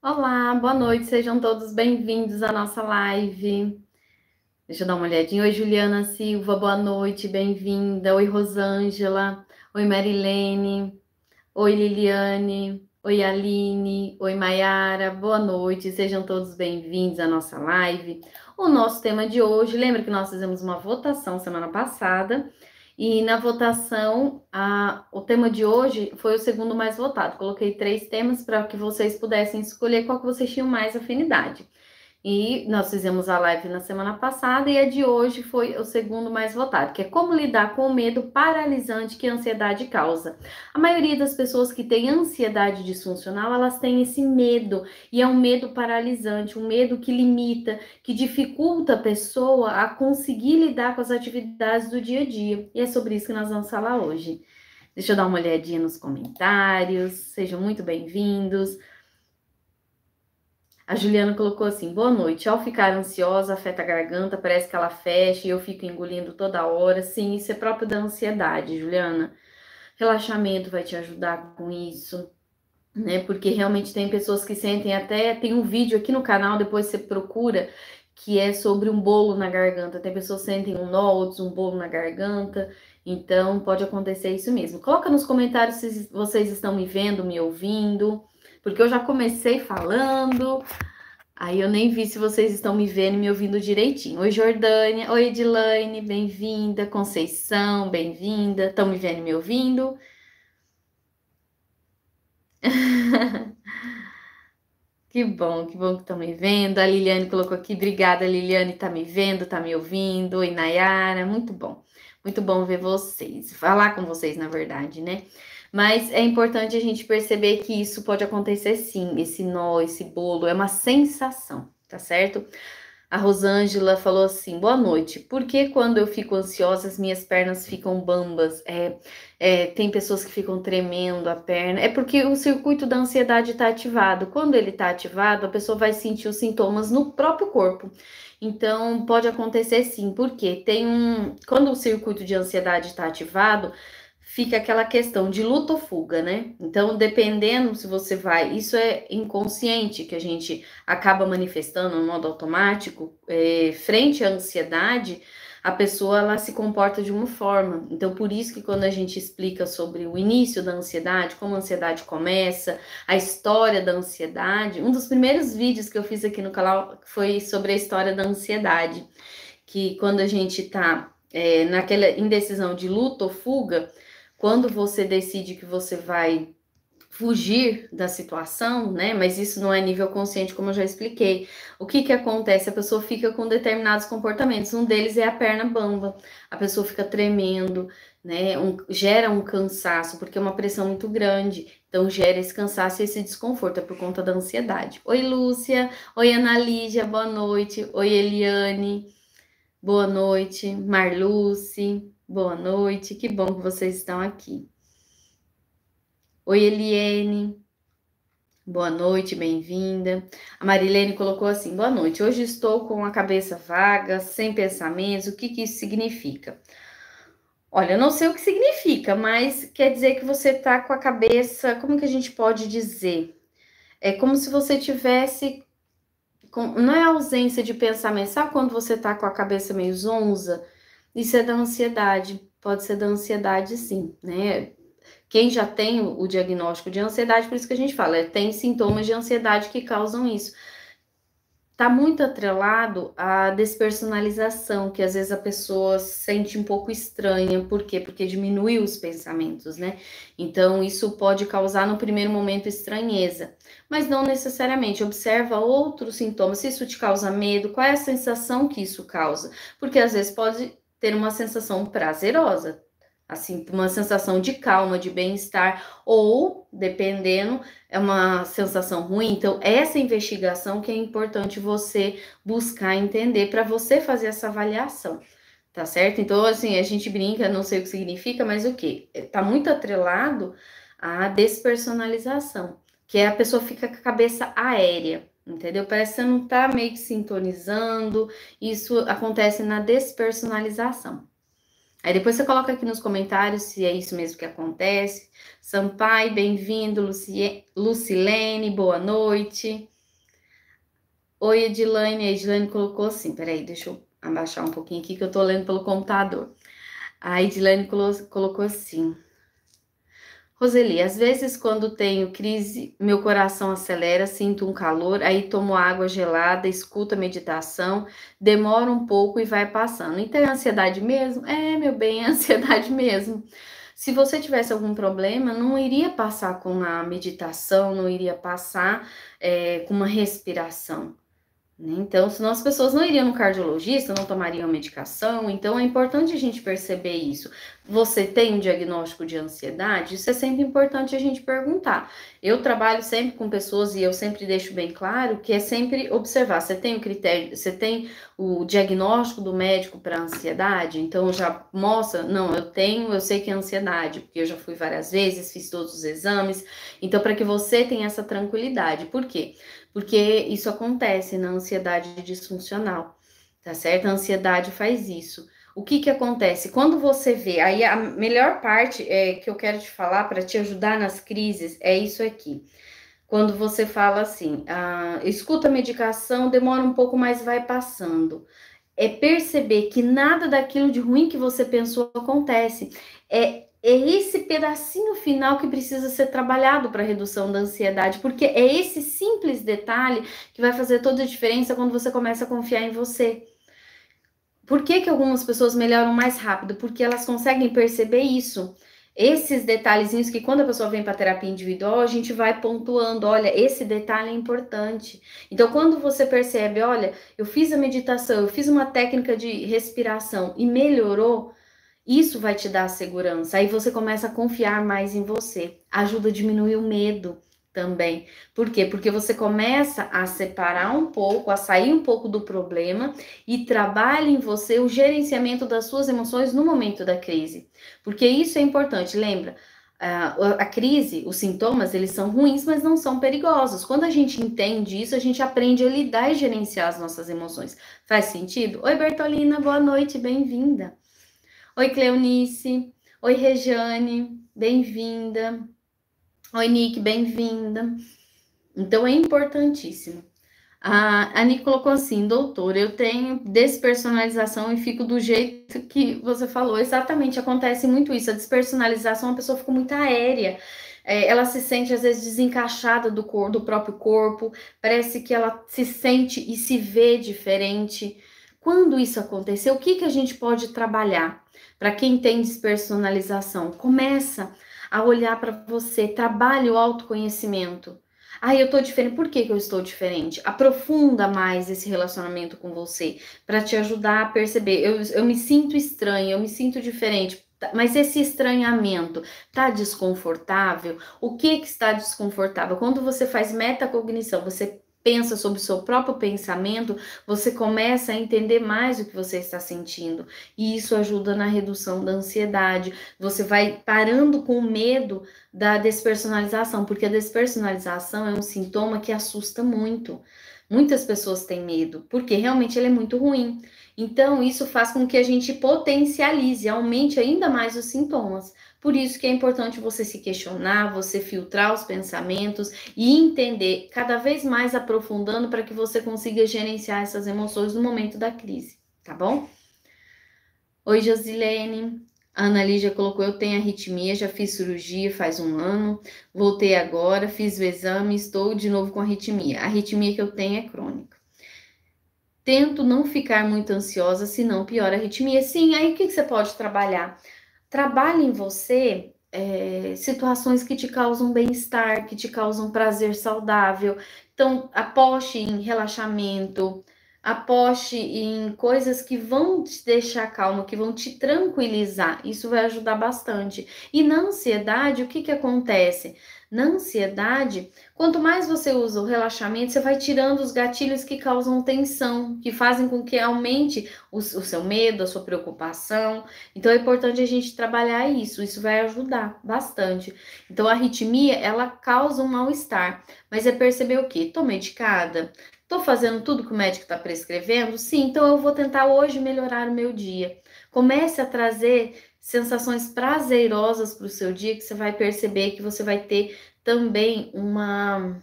Olá, boa noite, sejam todos bem-vindos à nossa live. Deixa eu dar uma olhadinha. Oi, Juliana Silva, boa noite, bem-vinda. Oi, Rosângela. Oi, Marilene. Oi, Liliane. Oi, Aline. Oi, Maiara. Boa noite, sejam todos bem-vindos à nossa live. O nosso tema de hoje, lembra que nós fizemos uma votação semana passada e na votação, a, o tema de hoje foi o segundo mais votado. Coloquei três temas para que vocês pudessem escolher qual que vocês tinham mais afinidade. E nós fizemos a live na semana passada e a de hoje foi o segundo mais votado, que é como lidar com o medo paralisante que a ansiedade causa. A maioria das pessoas que tem ansiedade disfuncional, elas têm esse medo, e é um medo paralisante, um medo que limita, que dificulta a pessoa a conseguir lidar com as atividades do dia a dia. E é sobre isso que nós vamos falar hoje. Deixa eu dar uma olhadinha nos comentários. Sejam muito bem-vindos. A Juliana colocou assim: boa noite. Ao ficar ansiosa, afeta a garganta, parece que ela fecha e eu fico engolindo toda hora. Sim, isso é próprio da ansiedade, Juliana. Relaxamento vai te ajudar com isso, né? Porque realmente tem pessoas que sentem até. Tem um vídeo aqui no canal, depois você procura, que é sobre um bolo na garganta. Tem pessoas que sentem um nó, outros um bolo na garganta. Então, pode acontecer isso mesmo. Coloca nos comentários se vocês estão me vendo, me ouvindo. Porque eu já comecei falando, aí eu nem vi se vocês estão me vendo e me ouvindo direitinho. Oi, Jordânia. Oi, Edilaine. Bem-vinda. Conceição, bem-vinda. Estão me vendo e me ouvindo? que bom, que bom que estão me vendo. A Liliane colocou aqui. Obrigada, Liliane. Está me vendo, está me ouvindo. Oi, Nayara. Muito bom. Muito bom ver vocês, falar com vocês, na verdade, né? Mas é importante a gente perceber que isso pode acontecer sim, esse nó, esse bolo, é uma sensação, tá certo? A Rosângela falou assim: boa noite. Por que quando eu fico ansiosa, as minhas pernas ficam bambas? É, é, tem pessoas que ficam tremendo a perna. É porque o circuito da ansiedade está ativado. Quando ele está ativado, a pessoa vai sentir os sintomas no próprio corpo. Então, pode acontecer sim, porque tem um. Quando o circuito de ansiedade está ativado, fica aquela questão de luta ou fuga, né? Então, dependendo se você vai, isso é inconsciente que a gente acaba manifestando no modo automático, é, frente à ansiedade, a pessoa ela se comporta de uma forma. Então, por isso que quando a gente explica sobre o início da ansiedade, como a ansiedade começa, a história da ansiedade, um dos primeiros vídeos que eu fiz aqui no canal foi sobre a história da ansiedade, que quando a gente está é, naquela indecisão de luta ou fuga, quando você decide que você vai fugir da situação, né? Mas isso não é nível consciente, como eu já expliquei. O que que acontece? A pessoa fica com determinados comportamentos. Um deles é a perna bamba. A pessoa fica tremendo, né? Um, gera um cansaço porque é uma pressão muito grande. Então gera esse cansaço e esse desconforto é por conta da ansiedade. Oi Lúcia, oi Ana Lígia, boa noite. Oi Eliane, boa noite. Marluce, Boa noite, que bom que vocês estão aqui. Oi, Eliene. Boa noite, bem-vinda. A Marilene colocou assim: boa noite. Hoje estou com a cabeça vaga, sem pensamentos. O que, que isso significa? Olha, eu não sei o que significa, mas quer dizer que você está com a cabeça. Como que a gente pode dizer? É como se você tivesse. Com, não é ausência de pensamento, sabe quando você está com a cabeça meio zonza? Isso é da ansiedade, pode ser da ansiedade sim, né? Quem já tem o diagnóstico de ansiedade, por isso que a gente fala, é, tem sintomas de ansiedade que causam isso. Tá muito atrelado à despersonalização, que às vezes a pessoa sente um pouco estranha, por quê? Porque diminui os pensamentos, né? Então, isso pode causar no primeiro momento estranheza, mas não necessariamente. Observa outros sintomas, se isso te causa medo, qual é a sensação que isso causa? Porque às vezes pode ter uma sensação prazerosa, assim, uma sensação de calma, de bem-estar, ou, dependendo, é uma sensação ruim. Então, essa investigação que é importante você buscar entender para você fazer essa avaliação, tá certo? Então, assim, a gente brinca, não sei o que significa, mas o que? É, tá muito atrelado à despersonalização, que é a pessoa fica com a cabeça aérea entendeu? Parece que você não está meio que sintonizando. Isso acontece na despersonalização. Aí depois você coloca aqui nos comentários se é isso mesmo que acontece. Sampaio, bem-vindo. Lucilene, boa noite. Oi, Edilane. A Edilane colocou assim, peraí, deixa eu abaixar um pouquinho aqui que eu tô lendo pelo computador. A Edilane colocou assim. Roseli, às vezes quando tenho crise, meu coração acelera, sinto um calor, aí tomo água gelada, escuto a meditação, demora um pouco e vai passando. Então é ansiedade mesmo? É, meu bem, é ansiedade mesmo. Se você tivesse algum problema, não iria passar com a meditação, não iria passar é, com uma respiração. Né? Então, senão as pessoas não iriam no cardiologista, não tomariam medicação. Então, é importante a gente perceber isso. Você tem um diagnóstico de ansiedade? Isso é sempre importante a gente perguntar. Eu trabalho sempre com pessoas e eu sempre deixo bem claro que é sempre observar. Você tem o critério, você tem o diagnóstico do médico para ansiedade? Então já mostra, não, eu tenho, eu sei que é ansiedade, porque eu já fui várias vezes, fiz todos os exames. Então para que você tenha essa tranquilidade. Por quê? Porque isso acontece na ansiedade disfuncional, tá certo? A ansiedade faz isso o que que acontece? Quando você vê, aí a melhor parte é, que eu quero te falar para te ajudar nas crises é isso aqui. Quando você fala assim, ah, escuta a medicação, demora um pouco, mas vai passando. É perceber que nada daquilo de ruim que você pensou acontece. É, é esse pedacinho final que precisa ser trabalhado para redução da ansiedade, porque é esse simples detalhe que vai fazer toda a diferença quando você começa a confiar em você. Por que, que algumas pessoas melhoram mais rápido? Porque elas conseguem perceber isso. Esses detalhezinhos que quando a pessoa vem para terapia individual, a gente vai pontuando, olha, esse detalhe é importante. Então, quando você percebe, olha, eu fiz a meditação, eu fiz uma técnica de respiração e melhorou, isso vai te dar segurança. Aí você começa a confiar mais em você. Ajuda a diminuir o medo também. Por quê? Porque você começa a separar um pouco, a sair um pouco do problema e trabalha em você o gerenciamento das suas emoções no momento da crise. Porque isso é importante, lembra? a crise, os sintomas, eles são ruins, mas não são perigosos. Quando a gente entende isso, a gente aprende a lidar e gerenciar as nossas emoções. Faz sentido? Oi, Bertolina, boa noite, bem-vinda. Oi, Cleonice. Oi, Rejane, bem-vinda. Oi, Nick, bem-vinda. Então é importantíssimo. A, a Nick colocou assim, doutor, eu tenho despersonalização e fico do jeito que você falou. Exatamente, acontece muito isso. A despersonalização, a pessoa fica muito aérea é, ela se sente às vezes desencaixada do, cor, do próprio corpo, parece que ela se sente e se vê diferente. Quando isso acontecer, o que, que a gente pode trabalhar? Para quem tem despersonalização, começa a olhar para você, trabalhe o autoconhecimento. Ah, eu estou diferente. Por que, que eu estou diferente? Aprofunda mais esse relacionamento com você para te ajudar a perceber. Eu, eu me sinto estranha, eu me sinto diferente. Tá, mas esse estranhamento tá desconfortável? O que que está desconfortável? Quando você faz metacognição, você pensa sobre o seu próprio pensamento, você começa a entender mais o que você está sentindo. E isso ajuda na redução da ansiedade. Você vai parando com o medo da despersonalização, porque a despersonalização é um sintoma que assusta muito. Muitas pessoas têm medo, porque realmente ele é muito ruim. Então, isso faz com que a gente potencialize, aumente ainda mais os sintomas. Por isso que é importante você se questionar, você filtrar os pensamentos e entender cada vez mais aprofundando para que você consiga gerenciar essas emoções no momento da crise, tá bom? Oi, Josilene. A Ana Lígia colocou: Eu tenho arritmia, já fiz cirurgia faz um ano, voltei agora, fiz o exame, estou de novo com arritmia. A arritmia que eu tenho é crônica. Tento não ficar muito ansiosa, senão piora a arritmia. Sim, aí o que, que você pode trabalhar? Trabalhe em você é, situações que te causam bem-estar, que te causam prazer saudável. Então, aposte em relaxamento, aposte em coisas que vão te deixar calmo, que vão te tranquilizar. Isso vai ajudar bastante. E na ansiedade, o que, que acontece? Na ansiedade, quanto mais você usa o relaxamento, você vai tirando os gatilhos que causam tensão, que fazem com que aumente o, o seu medo, a sua preocupação. Então é importante a gente trabalhar isso, isso vai ajudar bastante. Então a arritmia, ela causa um mal-estar, mas é perceber o que? Tô medicada? Tô fazendo tudo que o médico está prescrevendo? Sim, então eu vou tentar hoje melhorar o meu dia. Comece a trazer sensações prazerosas para o seu dia, que você vai perceber que você vai ter também uma,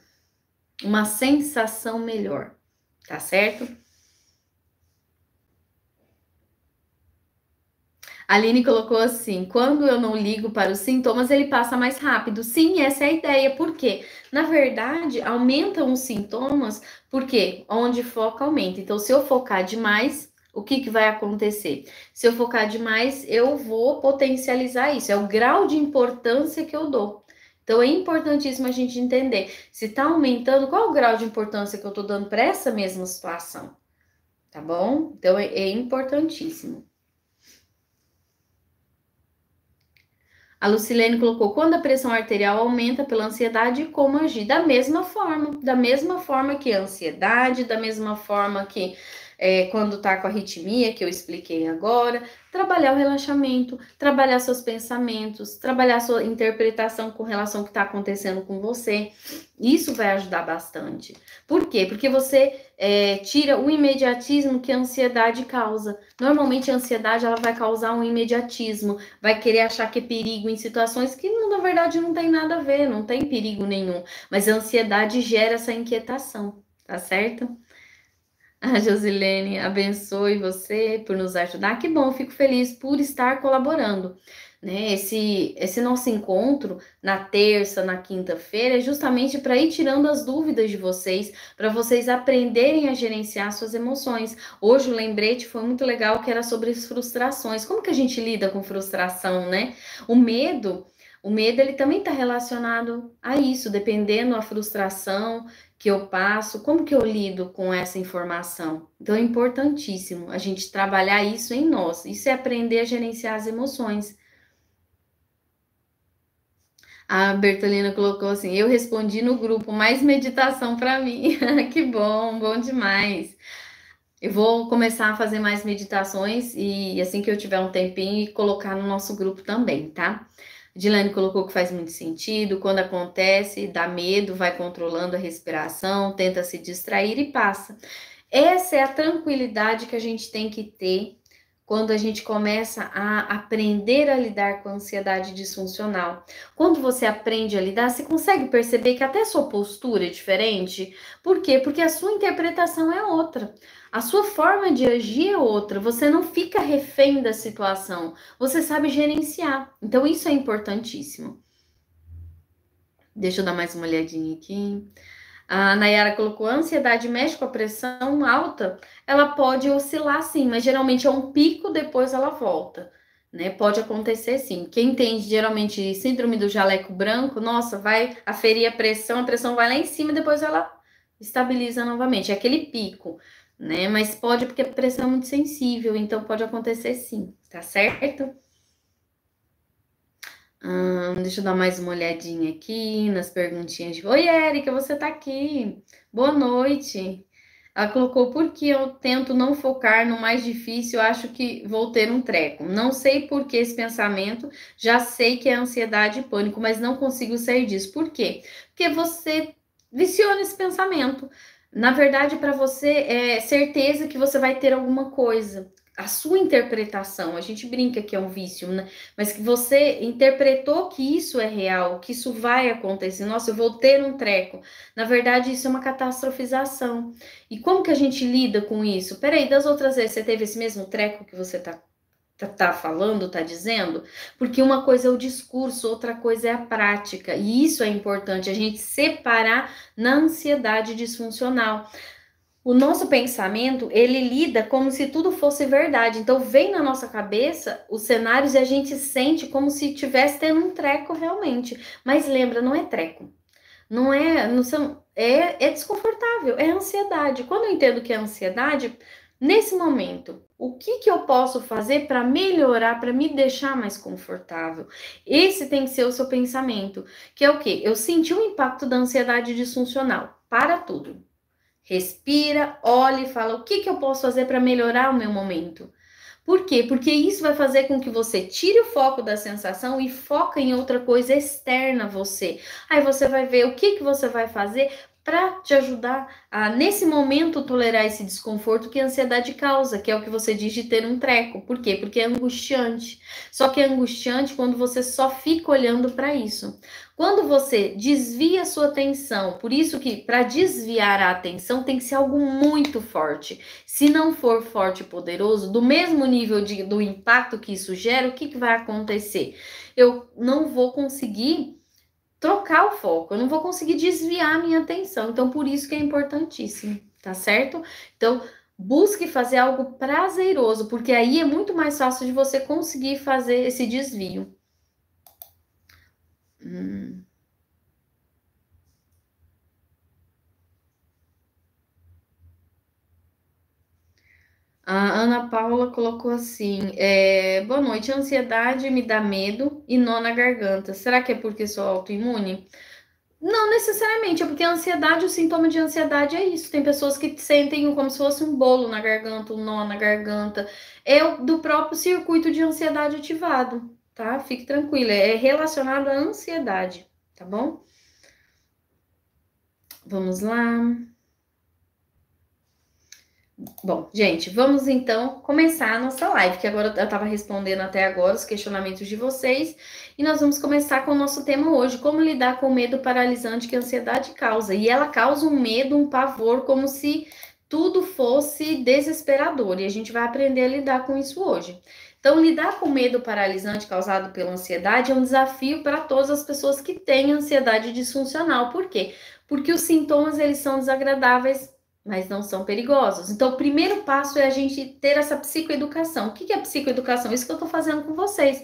uma sensação melhor, tá certo? A Aline colocou assim: quando eu não ligo para os sintomas, ele passa mais rápido. Sim, essa é a ideia, porque, na verdade, aumentam os sintomas, porque onde foca, aumenta. Então, se eu focar demais, o que, que vai acontecer? Se eu focar demais, eu vou potencializar isso. É o grau de importância que eu dou. Então é importantíssimo a gente entender se está aumentando, qual o grau de importância que eu estou dando para essa mesma situação. Tá bom? Então é, é importantíssimo. A Lucilene colocou: quando a pressão arterial aumenta pela ansiedade, como agir? Da mesma forma, da mesma forma que a ansiedade, da mesma forma que é, quando tá com a arritmia, que eu expliquei agora, trabalhar o relaxamento, trabalhar seus pensamentos, trabalhar sua interpretação com relação ao que está acontecendo com você. Isso vai ajudar bastante. Por quê? Porque você é, tira o imediatismo que a ansiedade causa. Normalmente a ansiedade ela vai causar um imediatismo, vai querer achar que é perigo em situações que na verdade não tem nada a ver, não tem perigo nenhum. Mas a ansiedade gera essa inquietação, tá certo? A Josilene abençoe você por nos ajudar. Que bom, fico feliz por estar colaborando. Né? Esse, esse nosso encontro na terça, na quinta-feira, é justamente para ir tirando as dúvidas de vocês, para vocês aprenderem a gerenciar suas emoções. Hoje o lembrete foi muito legal que era sobre as frustrações. Como que a gente lida com frustração, né? O medo. O medo ele também está relacionado a isso, dependendo da frustração que eu passo, como que eu lido com essa informação? Então é importantíssimo a gente trabalhar isso em nós. Isso é aprender a gerenciar as emoções. A Bertolina colocou assim: "Eu respondi no grupo, mais meditação para mim". que bom, bom demais. Eu vou começar a fazer mais meditações e assim que eu tiver um tempinho colocar no nosso grupo também, tá? Dilane colocou que faz muito sentido. Quando acontece, dá medo, vai controlando a respiração, tenta se distrair e passa. Essa é a tranquilidade que a gente tem que ter quando a gente começa a aprender a lidar com a ansiedade disfuncional. Quando você aprende a lidar, você consegue perceber que até sua postura é diferente. Por quê? Porque a sua interpretação é outra. A sua forma de agir é outra, você não fica refém da situação, você sabe gerenciar. Então, isso é importantíssimo. Deixa eu dar mais uma olhadinha aqui. A Nayara colocou: a ansiedade mexe com a pressão alta, ela pode oscilar sim, mas geralmente é um pico, depois ela volta. Né? Pode acontecer sim. Quem tem geralmente síndrome do jaleco branco, nossa, vai aferir a pressão, a pressão vai lá em cima e depois ela estabiliza novamente. É aquele pico né? Mas pode porque a pressão é muito sensível, então pode acontecer sim, tá certo? Hum, deixa eu dar mais uma olhadinha aqui nas perguntinhas. De... Oi, Érica, você tá aqui? Boa noite. Ela colocou, por que eu tento não focar no mais difícil, acho que vou ter um treco. Não sei por que esse pensamento, já sei que é ansiedade e pânico, mas não consigo sair disso. Por quê? Porque você viciou nesse pensamento na verdade, para você é certeza que você vai ter alguma coisa. A sua interpretação, a gente brinca que é um vício, né? Mas que você interpretou que isso é real, que isso vai acontecer. Nossa, eu vou ter um treco. Na verdade, isso é uma catastrofização. E como que a gente lida com isso? Peraí, das outras vezes você teve esse mesmo treco que você tá Tá, tá falando, tá dizendo, porque uma coisa é o discurso, outra coisa é a prática, e isso é importante a gente separar na ansiedade disfuncional. O nosso pensamento, ele lida como se tudo fosse verdade. Então vem na nossa cabeça os cenários e a gente sente como se tivesse tendo um treco realmente. Mas lembra, não é treco. Não é, não são, é, é desconfortável, é ansiedade. Quando eu entendo que é ansiedade, Nesse momento, o que, que eu posso fazer para melhorar, para me deixar mais confortável? Esse tem que ser o seu pensamento, que é o que? Eu senti o um impacto da ansiedade disfuncional. Para tudo. Respira, olha e fala o que, que eu posso fazer para melhorar o meu momento. Por quê? Porque isso vai fazer com que você tire o foco da sensação e foca em outra coisa externa a você. Aí você vai ver o que, que você vai fazer para te ajudar a, nesse momento, tolerar esse desconforto que a ansiedade causa, que é o que você diz de ter um treco. Por quê? Porque é angustiante. Só que é angustiante quando você só fica olhando para isso. Quando você desvia a sua atenção, por isso que para desviar a atenção tem que ser algo muito forte. Se não for forte e poderoso, do mesmo nível de, do impacto que isso gera, o que, que vai acontecer? Eu não vou conseguir trocar o foco, eu não vou conseguir desviar a minha atenção. Então, por isso que é importantíssimo, tá certo? Então, busque fazer algo prazeroso, porque aí é muito mais fácil de você conseguir fazer esse desvio. Hum. A Ana Paula colocou assim: é, boa noite, a ansiedade me dá medo e nó na garganta. Será que é porque sou autoimune? Não necessariamente, é porque a ansiedade, o sintoma de ansiedade é isso. Tem pessoas que sentem como se fosse um bolo na garganta, um nó na garganta. É do próprio circuito de ansiedade ativado, tá? Fique tranquila, é relacionado à ansiedade, tá bom? Vamos lá. Bom, gente, vamos então começar a nossa live, que agora eu estava respondendo até agora os questionamentos de vocês, e nós vamos começar com o nosso tema hoje, como lidar com o medo paralisante que a ansiedade causa. E ela causa um medo, um pavor, como se tudo fosse desesperador, e a gente vai aprender a lidar com isso hoje. Então, lidar com o medo paralisante causado pela ansiedade é um desafio para todas as pessoas que têm ansiedade disfuncional. Por quê? Porque os sintomas eles são desagradáveis mas não são perigosos. Então, o primeiro passo é a gente ter essa psicoeducação. O que é psicoeducação? Isso que eu estou fazendo com vocês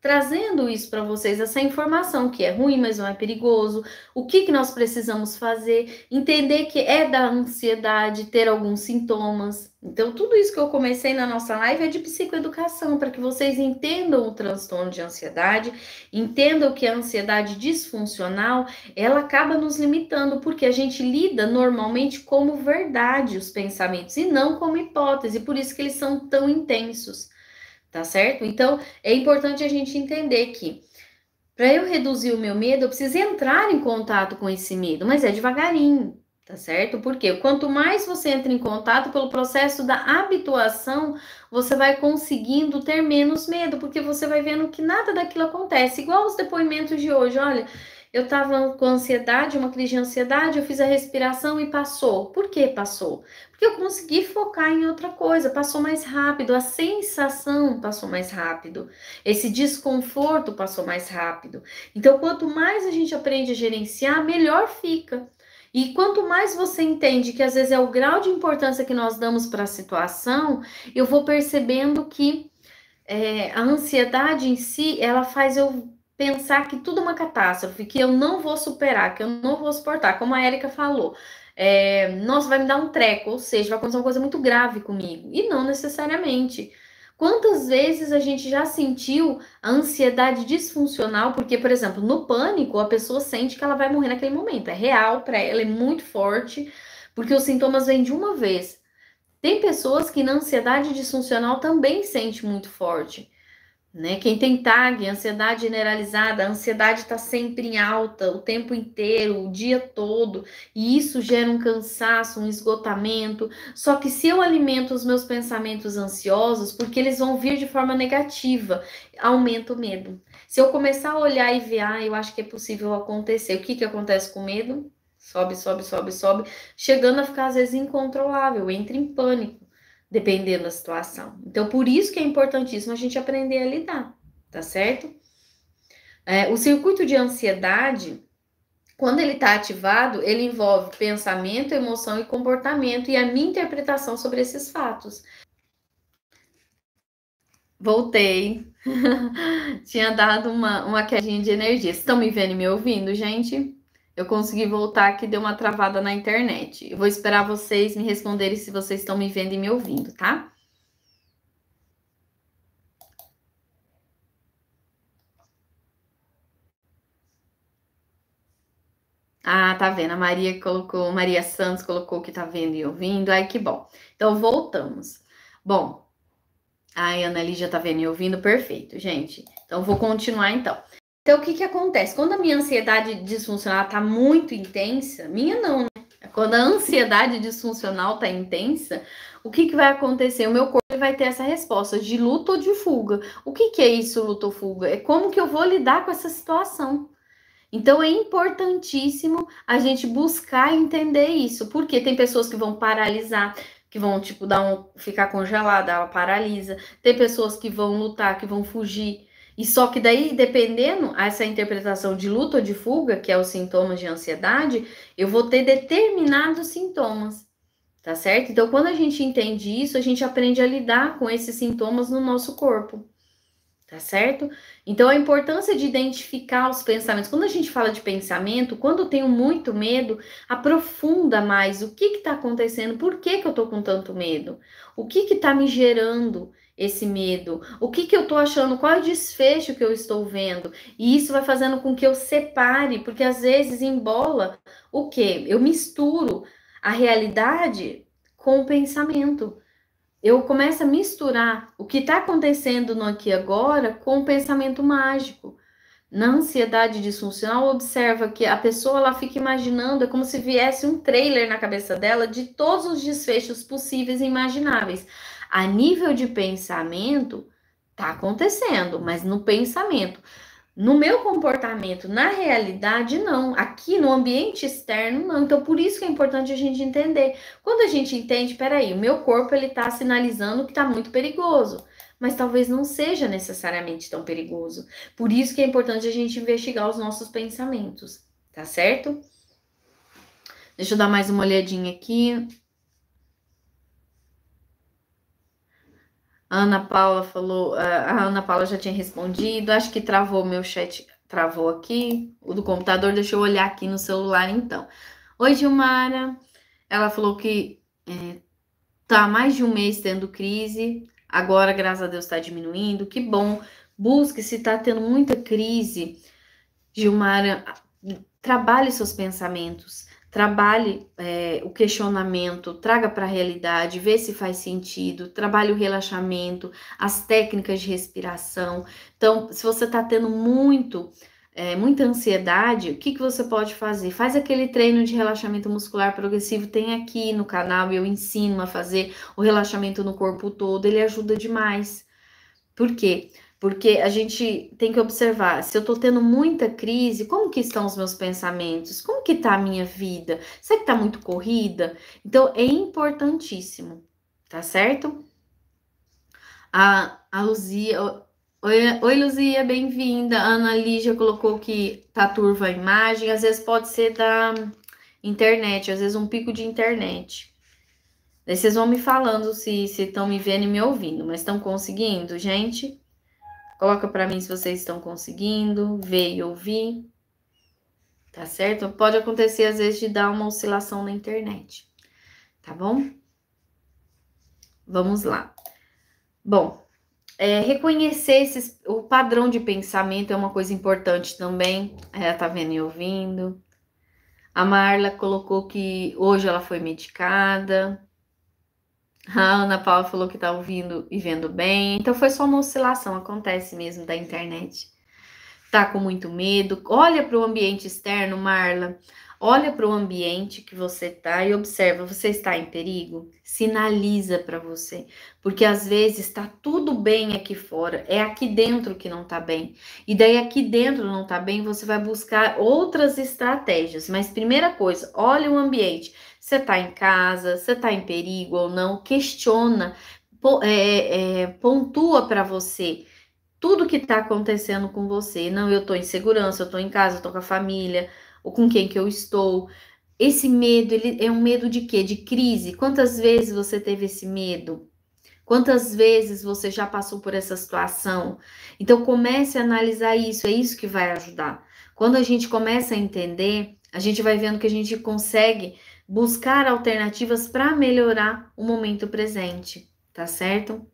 trazendo isso para vocês, essa informação que é ruim, mas não é perigoso, o que, que nós precisamos fazer, entender que é da ansiedade ter alguns sintomas. Então, tudo isso que eu comecei na nossa live é de psicoeducação, para que vocês entendam o transtorno de ansiedade, entendam que a ansiedade disfuncional, ela acaba nos limitando, porque a gente lida normalmente como verdade os pensamentos e não como hipótese, por isso que eles são tão intensos tá certo? Então, é importante a gente entender que para eu reduzir o meu medo, eu preciso entrar em contato com esse medo, mas é devagarinho, tá certo? Porque quanto mais você entra em contato pelo processo da habituação, você vai conseguindo ter menos medo, porque você vai vendo que nada daquilo acontece. Igual os depoimentos de hoje, olha, eu estava com ansiedade, uma crise de ansiedade, eu fiz a respiração e passou. Por que passou? Porque eu consegui focar em outra coisa, passou mais rápido, a sensação passou mais rápido, esse desconforto passou mais rápido. Então, quanto mais a gente aprende a gerenciar, melhor fica. E quanto mais você entende que às vezes é o grau de importância que nós damos para a situação, eu vou percebendo que é, a ansiedade em si, ela faz eu pensar que tudo é uma catástrofe, que eu não vou superar, que eu não vou suportar, como a Érica falou. É, nossa, vai me dar um treco, ou seja, vai acontecer uma coisa muito grave comigo. E não necessariamente. Quantas vezes a gente já sentiu a ansiedade disfuncional? Porque, por exemplo, no pânico, a pessoa sente que ela vai morrer naquele momento. É real para ela, é muito forte, porque os sintomas vêm de uma vez. Tem pessoas que na ansiedade disfuncional também sente muito forte. Né? Quem tem TAG, ansiedade generalizada, a ansiedade está sempre em alta o tempo inteiro, o dia todo, e isso gera um cansaço, um esgotamento. Só que se eu alimento os meus pensamentos ansiosos, porque eles vão vir de forma negativa, aumenta o medo. Se eu começar a olhar e ver, ah, eu acho que é possível acontecer, o que, que acontece com o medo? Sobe, sobe, sobe, sobe, chegando a ficar às vezes incontrolável, entra em pânico dependendo da situação. Então, por isso que é importantíssimo a gente aprender a lidar, tá certo? É, o circuito de ansiedade, quando ele está ativado, ele envolve pensamento, emoção e comportamento e a minha interpretação sobre esses fatos. Voltei. Tinha dado uma, uma quedinha de energia. Vocês estão me vendo e me ouvindo, gente? Eu consegui voltar que deu uma travada na internet. Eu vou esperar vocês me responderem se vocês estão me vendo e me ouvindo, tá? Ah, tá vendo? A Maria colocou, Maria Santos colocou que tá vendo e ouvindo. Ai, que bom. Então, voltamos. Bom, a Ana Lívia tá vendo e ouvindo, perfeito, gente. Então, vou continuar então. Então, o que, que acontece? Quando a minha ansiedade disfuncional está muito intensa, minha não, né? Quando a ansiedade disfuncional está intensa, o que, que vai acontecer? O meu corpo vai ter essa resposta de luta ou de fuga. O que, que é isso, luta ou fuga? É como que eu vou lidar com essa situação. Então é importantíssimo a gente buscar entender isso, porque tem pessoas que vão paralisar, que vão tipo dar um, ficar congelada, ela paralisa. Tem pessoas que vão lutar, que vão fugir, e só que daí, dependendo essa interpretação de luta ou de fuga, que é os sintomas de ansiedade, eu vou ter determinados sintomas, tá certo? Então, quando a gente entende isso, a gente aprende a lidar com esses sintomas no nosso corpo, tá certo? Então, a importância de identificar os pensamentos. Quando a gente fala de pensamento, quando eu tenho muito medo, aprofunda mais o que que tá acontecendo, por que que eu tô com tanto medo, o que que tá me gerando esse medo? O que, que eu estou achando? Qual é o desfecho que eu estou vendo? E isso vai fazendo com que eu separe, porque às vezes embola o quê? Eu misturo a realidade com o pensamento. Eu começo a misturar o que está acontecendo no aqui agora com o pensamento mágico. Na ansiedade disfuncional, observa que a pessoa ela fica imaginando, é como se viesse um trailer na cabeça dela de todos os desfechos possíveis e imagináveis. A nível de pensamento, tá acontecendo, mas no pensamento. No meu comportamento, na realidade, não. Aqui no ambiente externo, não. Então, por isso que é importante a gente entender. Quando a gente entende, peraí, o meu corpo ele está sinalizando que está muito perigoso, mas talvez não seja necessariamente tão perigoso. Por isso que é importante a gente investigar os nossos pensamentos, tá certo? Deixa eu dar mais uma olhadinha aqui. A Ana Paula falou, eh, a Ana Paula já tinha respondido, acho que travou meu chat, travou aqui, o do computador, deixa eu olhar aqui no celular então. Oi, Gilmara. Ela falou que é, tá mais de um mês tendo crise, agora, graças a Deus, está diminuindo, que bom. Busque, se está tendo muita crise, Gilmara, trabalhe seus pensamentos. Trabalhe é, o questionamento, traga para a realidade, vê se faz sentido, trabalhe o relaxamento, as técnicas de respiração. Então, se você está tendo muito, é, muita ansiedade, o que, que você pode fazer? Faz aquele treino de relaxamento muscular progressivo, tem aqui no canal, eu ensino a fazer o relaxamento no corpo todo, ele ajuda demais. Por quê? Porque porque a gente tem que observar se eu estou tendo muita crise, como que estão os meus pensamentos, como que está a minha vida, será que está muito corrida? Então é importantíssimo, tá certo? A, a Luzia, Oi, oi, Luzia, bem-vinda. Ana Lígia colocou que tá turva a imagem. Às vezes pode ser da internet, às vezes um pico de internet. Aí vocês vão me falando se estão me vendo e me ouvindo, mas estão conseguindo, gente? Coloca para mim se vocês estão conseguindo ver e ouvir. Tá certo? Pode acontecer às vezes de dar uma oscilação na internet. Tá bom? Vamos lá. Bom, é, reconhecer esses, o padrão de pensamento é uma coisa importante também. Ela é, tá vendo e ouvindo. A Marla colocou que hoje ela foi medicada. A Ana Paula falou que tá ouvindo e vendo bem. Então foi só uma oscilação, acontece mesmo da internet. Tá com muito medo. Olha para o ambiente externo, Marla. Olha para o ambiente que você tá e observa, você está em perigo? Sinaliza para você, porque às vezes está tudo bem aqui fora, é aqui dentro que não tá bem. E daí aqui dentro não tá bem, você vai buscar outras estratégias. Mas primeira coisa, olha o ambiente. Você está em casa, você está em perigo ou não, questiona, é, é, pontua para você tudo que está acontecendo com você. Não, eu estou em segurança, eu estou em casa, eu estou com a família, ou com quem que eu estou. Esse medo, ele é um medo de quê? De crise. Quantas vezes você teve esse medo? Quantas vezes você já passou por essa situação? Então comece a analisar isso, é isso que vai ajudar. Quando a gente começa a entender, a gente vai vendo que a gente consegue buscar alternativas para melhorar o momento presente, tá certo?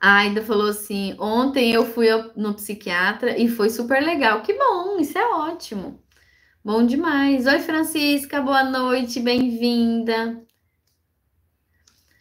A Aida falou assim: ontem eu fui no psiquiatra e foi super legal. Que bom, isso é ótimo. Bom demais. Oi, Francisca, boa noite, bem-vinda.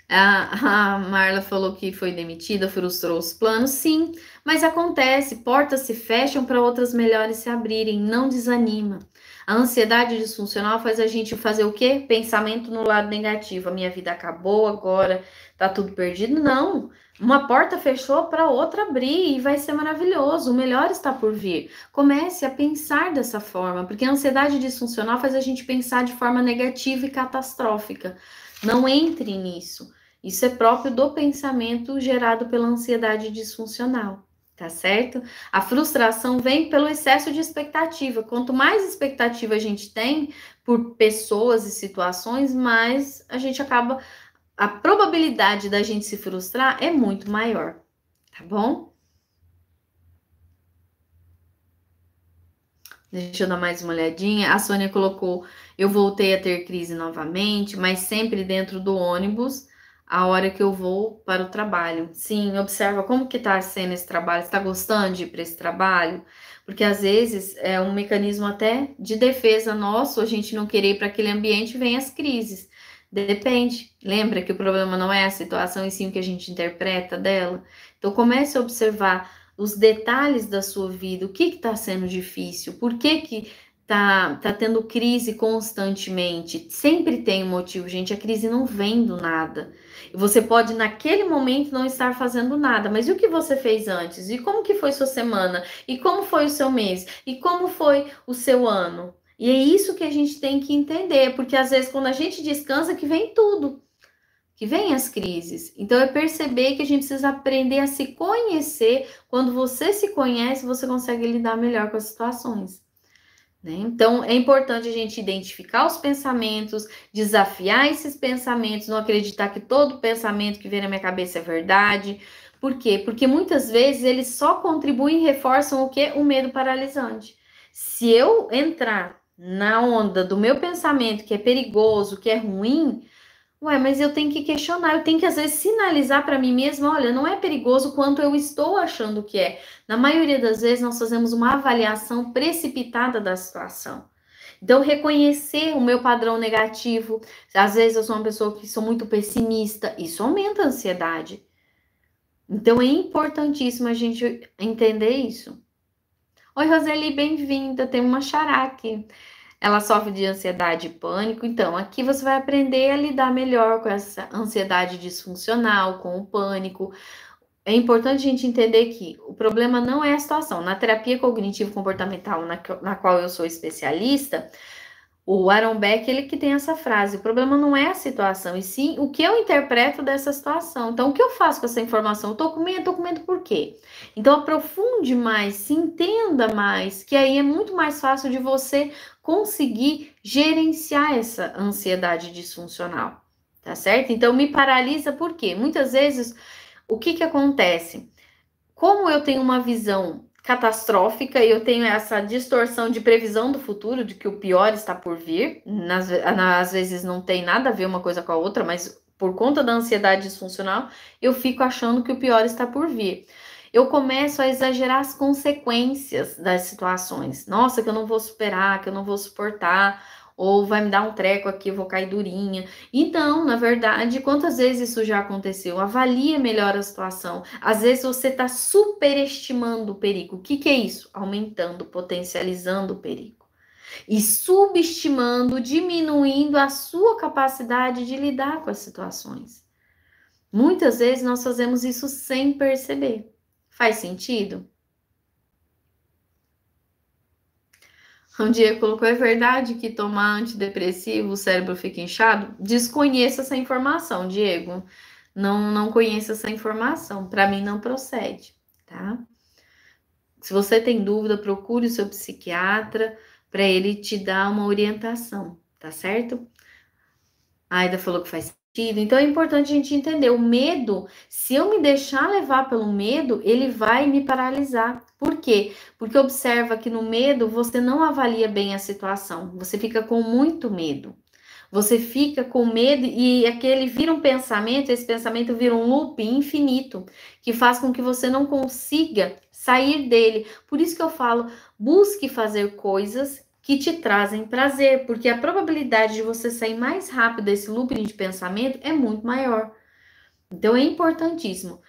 A, a, Marla falou que foi demitida, frustrou os planos, sim, mas acontece, portas se fecham para outras melhores se abrirem, não desanima. A ansiedade disfuncional faz a gente fazer o quê? Pensamento no lado negativo. A minha vida acabou agora, tá tudo perdido. Não. Uma porta fechou para outra abrir e vai ser maravilhoso. O melhor está por vir. Comece a pensar dessa forma, porque a ansiedade disfuncional faz a gente pensar de forma negativa e catastrófica. Não entre nisso. Isso é próprio do pensamento gerado pela ansiedade disfuncional tá certo? A frustração vem pelo excesso de expectativa. Quanto mais expectativa a gente tem por pessoas e situações, mais a gente acaba a probabilidade da gente se frustrar é muito maior, tá bom? Deixa eu dar mais uma olhadinha. A Sônia colocou: eu voltei a ter crise novamente, mas sempre dentro do ônibus a hora que eu vou para o trabalho. Sim, observa como que está sendo esse trabalho, está gostando de ir para esse trabalho? Porque às vezes é um mecanismo até de defesa nosso, a gente não querer ir para aquele ambiente, vem as crises. Depende. Lembra que o problema não é a situação e sim o que a gente interpreta dela. Então comece a observar os detalhes da sua vida, o que está sendo difícil, por que, que tá, tá tendo crise constantemente, sempre tem um motivo, gente. A crise não vem do nada. Você pode, naquele momento, não estar fazendo nada, mas e o que você fez antes? E como que foi sua semana? E como foi o seu mês? E como foi o seu ano? E é isso que a gente tem que entender, porque às vezes quando a gente descansa que vem tudo, que vem as crises. Então é perceber que a gente precisa aprender a se conhecer. Quando você se conhece, você consegue lidar melhor com as situações. Né? Então, é importante a gente identificar os pensamentos, desafiar esses pensamentos, não acreditar que todo pensamento que vem na minha cabeça é verdade. Por quê? Porque muitas vezes eles só contribuem e reforçam o que? O medo paralisante. Se eu entrar na onda do meu pensamento que é perigoso, que é ruim, Ué, mas eu tenho que questionar, eu tenho que às vezes sinalizar para mim mesma, olha, não é perigoso quanto eu estou achando que é. Na maioria das vezes nós fazemos uma avaliação precipitada da situação. Então reconhecer o meu padrão negativo, às vezes eu sou uma pessoa que sou muito pessimista, isso aumenta a ansiedade. Então é importantíssimo a gente entender isso. Oi, Roseli, bem-vinda. Tem uma xará aqui ela sofre de ansiedade e pânico. Então, aqui você vai aprender a lidar melhor com essa ansiedade disfuncional, com o pânico. É importante a gente entender que o problema não é a situação. Na terapia cognitivo-comportamental, na, na qual eu sou especialista, o Aaron Beck, ele que tem essa frase: o problema não é a situação, e sim o que eu interpreto dessa situação. Então, o que eu faço com essa informação? Eu tô com medo, tô com medo por quê? Então, aprofunde mais, se entenda mais, que aí é muito mais fácil de você conseguir gerenciar essa ansiedade disfuncional, tá certo? Então me paralisa porque muitas vezes o que que acontece? Como eu tenho uma visão catastrófica e eu tenho essa distorção de previsão do futuro, de que o pior está por vir, nas, às vezes não tem nada a ver uma coisa com a outra, mas por conta da ansiedade disfuncional, eu fico achando que o pior está por vir eu começo a exagerar as consequências das situações. Nossa, que eu não vou superar, que eu não vou suportar, ou vai me dar um treco aqui, eu vou cair durinha. Então, na verdade, quantas vezes isso já aconteceu? Avalia melhor a situação. Às vezes você está superestimando o perigo. O que, que é isso? Aumentando, potencializando o perigo. E subestimando, diminuindo a sua capacidade de lidar com as situações. Muitas vezes nós fazemos isso sem perceber. Faz sentido? Um dia colocou: é verdade que tomar antidepressivo o cérebro fica inchado? Desconheça essa informação, Diego. Não, não conheço essa informação. Para mim, não procede, tá? Se você tem dúvida, procure o seu psiquiatra para ele te dar uma orientação, tá certo? A Aida falou que faz então é importante a gente entender o medo. Se eu me deixar levar pelo medo, ele vai me paralisar. Por quê? Porque observa que no medo você não avalia bem a situação. Você fica com muito medo. Você fica com medo e aquele vira um pensamento, esse pensamento vira um loop infinito, que faz com que você não consiga sair dele. Por isso que eu falo, busque fazer coisas que te trazem prazer, porque a probabilidade de você sair mais rápido desse looping de pensamento é muito maior. Então é importantíssimo.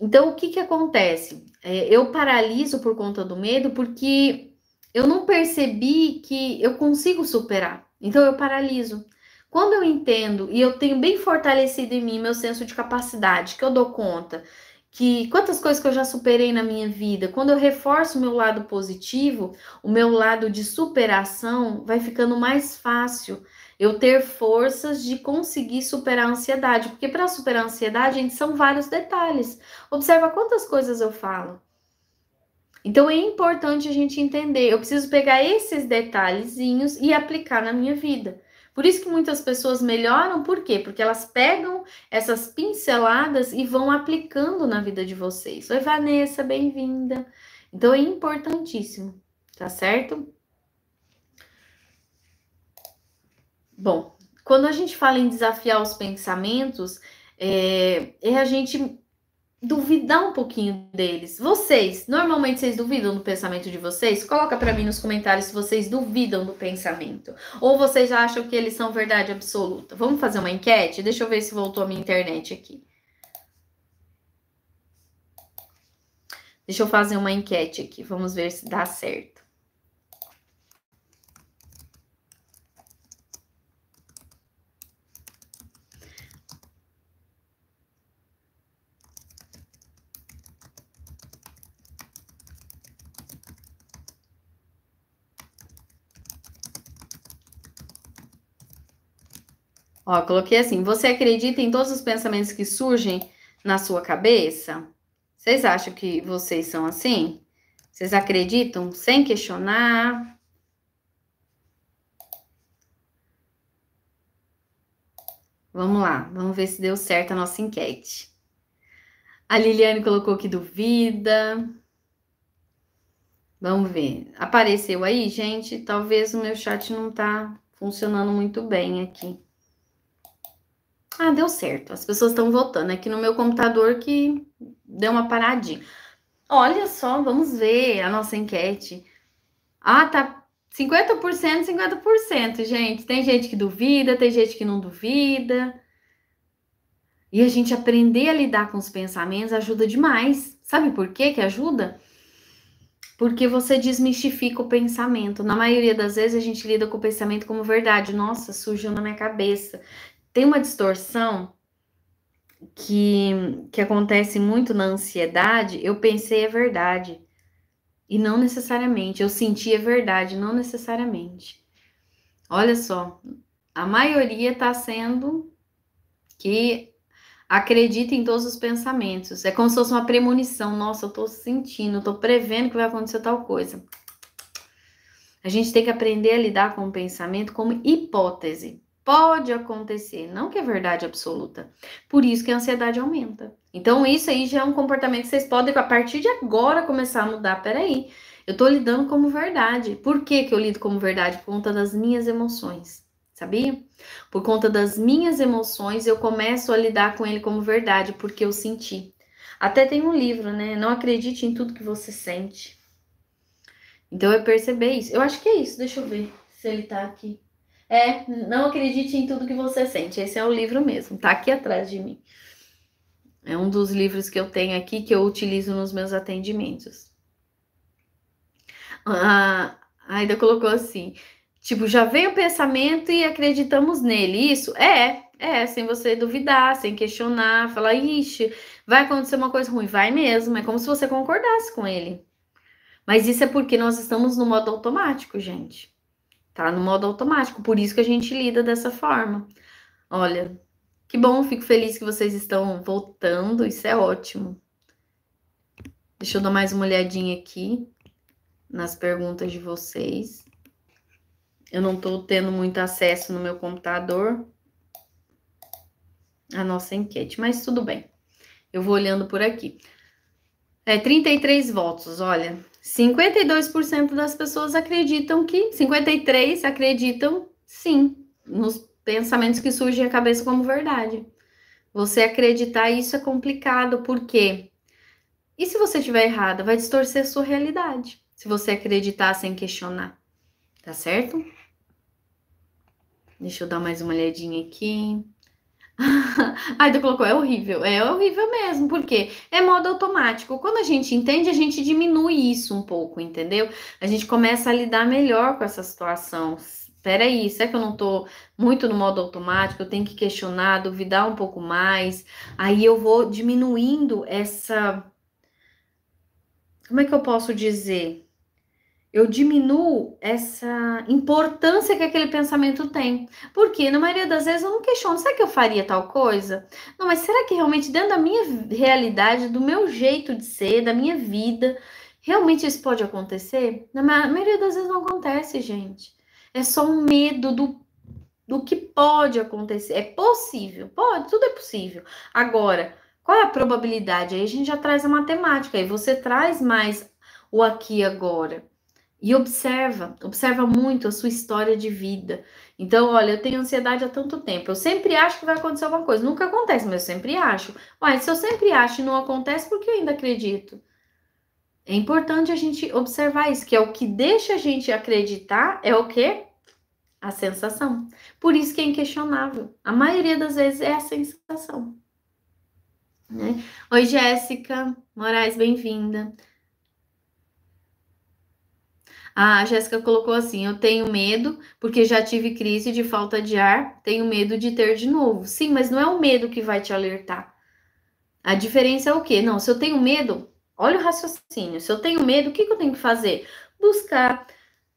Então o que, que acontece? É, eu paraliso por conta do medo porque eu não percebi que eu consigo superar. Então eu paraliso. Quando eu entendo e eu tenho bem fortalecido em mim meu senso de capacidade, que eu dou conta, que quantas coisas que eu já superei na minha vida, quando eu reforço o meu lado positivo, o meu lado de superação, vai ficando mais fácil eu ter forças de conseguir superar a ansiedade, porque para superar a ansiedade, gente, são vários detalhes. Observa quantas coisas eu falo. Então é importante a gente entender, eu preciso pegar esses detalhezinhos e aplicar na minha vida. Por isso que muitas pessoas melhoram, por quê? Porque elas pegam essas pinceladas e vão aplicando na vida de vocês. Oi, Vanessa, bem-vinda. Então é importantíssimo, tá certo? Bom, quando a gente fala em desafiar os pensamentos, é, é a gente duvidar um pouquinho deles. Vocês, normalmente vocês duvidam do pensamento de vocês? Coloca para mim nos comentários se vocês duvidam do pensamento ou vocês acham que eles são verdade absoluta. Vamos fazer uma enquete? Deixa eu ver se voltou a minha internet aqui. Deixa eu fazer uma enquete aqui. Vamos ver se dá certo. Ó, coloquei assim: você acredita em todos os pensamentos que surgem na sua cabeça? Vocês acham que vocês são assim? Vocês acreditam sem questionar? Vamos lá, vamos ver se deu certo a nossa enquete. A Liliane colocou que duvida. Vamos ver. Apareceu aí, gente? Talvez o meu chat não tá funcionando muito bem aqui. Ah, deu certo. As pessoas estão votando aqui é no meu computador que deu uma paradinha. Olha só, vamos ver a nossa enquete. Ah, tá 50%, 50%, gente. Tem gente que duvida, tem gente que não duvida. E a gente aprender a lidar com os pensamentos ajuda demais. Sabe por quê que ajuda? Porque você desmistifica o pensamento. Na maioria das vezes a gente lida com o pensamento como verdade. Nossa, surgiu na minha cabeça tem uma distorção que, que acontece muito na ansiedade, eu pensei é verdade. E não necessariamente. Eu senti é verdade, não necessariamente. Olha só, a maioria está sendo que acredita em todos os pensamentos. É como se fosse uma premonição. Nossa, eu estou sentindo, estou prevendo que vai acontecer tal coisa. A gente tem que aprender a lidar com o pensamento como hipótese. Pode acontecer, não que é verdade absoluta. Por isso que a ansiedade aumenta. Então, isso aí já é um comportamento que vocês podem, a partir de agora, começar a mudar. Peraí, eu tô lidando como verdade. Por que, que eu lido como verdade? Por conta das minhas emoções, sabia? Por conta das minhas emoções, eu começo a lidar com ele como verdade, porque eu senti. Até tem um livro, né? Não acredite em tudo que você sente. Então, eu percebi isso. Eu acho que é isso. Deixa eu ver se ele tá aqui. É, não acredite em tudo que você sente. Esse é o livro mesmo, tá aqui atrás de mim. É um dos livros que eu tenho aqui que eu utilizo nos meus atendimentos. Ah, ainda colocou assim: tipo, já veio o pensamento e acreditamos nele. Isso é, é, sem você duvidar, sem questionar, falar, ixi, vai acontecer uma coisa ruim, vai mesmo. É como se você concordasse com ele. Mas isso é porque nós estamos no modo automático, gente. Tá no modo automático, por isso que a gente lida dessa forma. Olha, que bom, fico feliz que vocês estão voltando, isso é ótimo. Deixa eu dar mais uma olhadinha aqui nas perguntas de vocês. Eu não estou tendo muito acesso no meu computador à nossa enquete, mas tudo bem. Eu vou olhando por aqui. É 33 votos, olha, 52% das pessoas acreditam que, 53% acreditam sim, nos pensamentos que surgem à cabeça como verdade. Você acreditar isso é complicado, porque e se você estiver errada, vai distorcer a sua realidade. Se você acreditar sem questionar, tá certo? Deixa eu dar mais uma olhadinha aqui. Aí tu colocou, é horrível. É horrível mesmo, porque é modo automático. Quando a gente entende, a gente diminui isso um pouco, entendeu? A gente começa a lidar melhor com essa situação. Peraí, aí, será que eu não tô muito no modo automático? Eu tenho que questionar, duvidar um pouco mais. Aí eu vou diminuindo essa como é que eu posso dizer? eu diminuo essa importância que aquele pensamento tem. Porque na maioria das vezes eu não questiono, será que eu faria tal coisa? Não, mas será que realmente dentro da minha realidade, do meu jeito de ser, da minha vida, realmente isso pode acontecer? Na maioria das vezes não acontece, gente. É só um medo do do que pode acontecer. É possível, pode, tudo é possível. Agora, qual é a probabilidade? Aí a gente já traz a matemática, aí você traz mais o aqui e agora. E observa, observa muito a sua história de vida. Então, olha, eu tenho ansiedade há tanto tempo. Eu sempre acho que vai acontecer alguma coisa. Nunca acontece, mas eu sempre acho. Mas se eu sempre acho e não acontece, por que eu ainda acredito? É importante a gente observar isso, que é o que deixa a gente acreditar, é o quê? A sensação. Por isso que é inquestionável. A maioria das vezes é a sensação. Né? Oi, Jéssica Moraes, bem-vinda. A Jéssica colocou assim: Eu tenho medo, porque já tive crise de falta de ar, tenho medo de ter de novo. Sim, mas não é o medo que vai te alertar. A diferença é o quê? Não, se eu tenho medo, olha o raciocínio. Se eu tenho medo, o que, que eu tenho que fazer? Buscar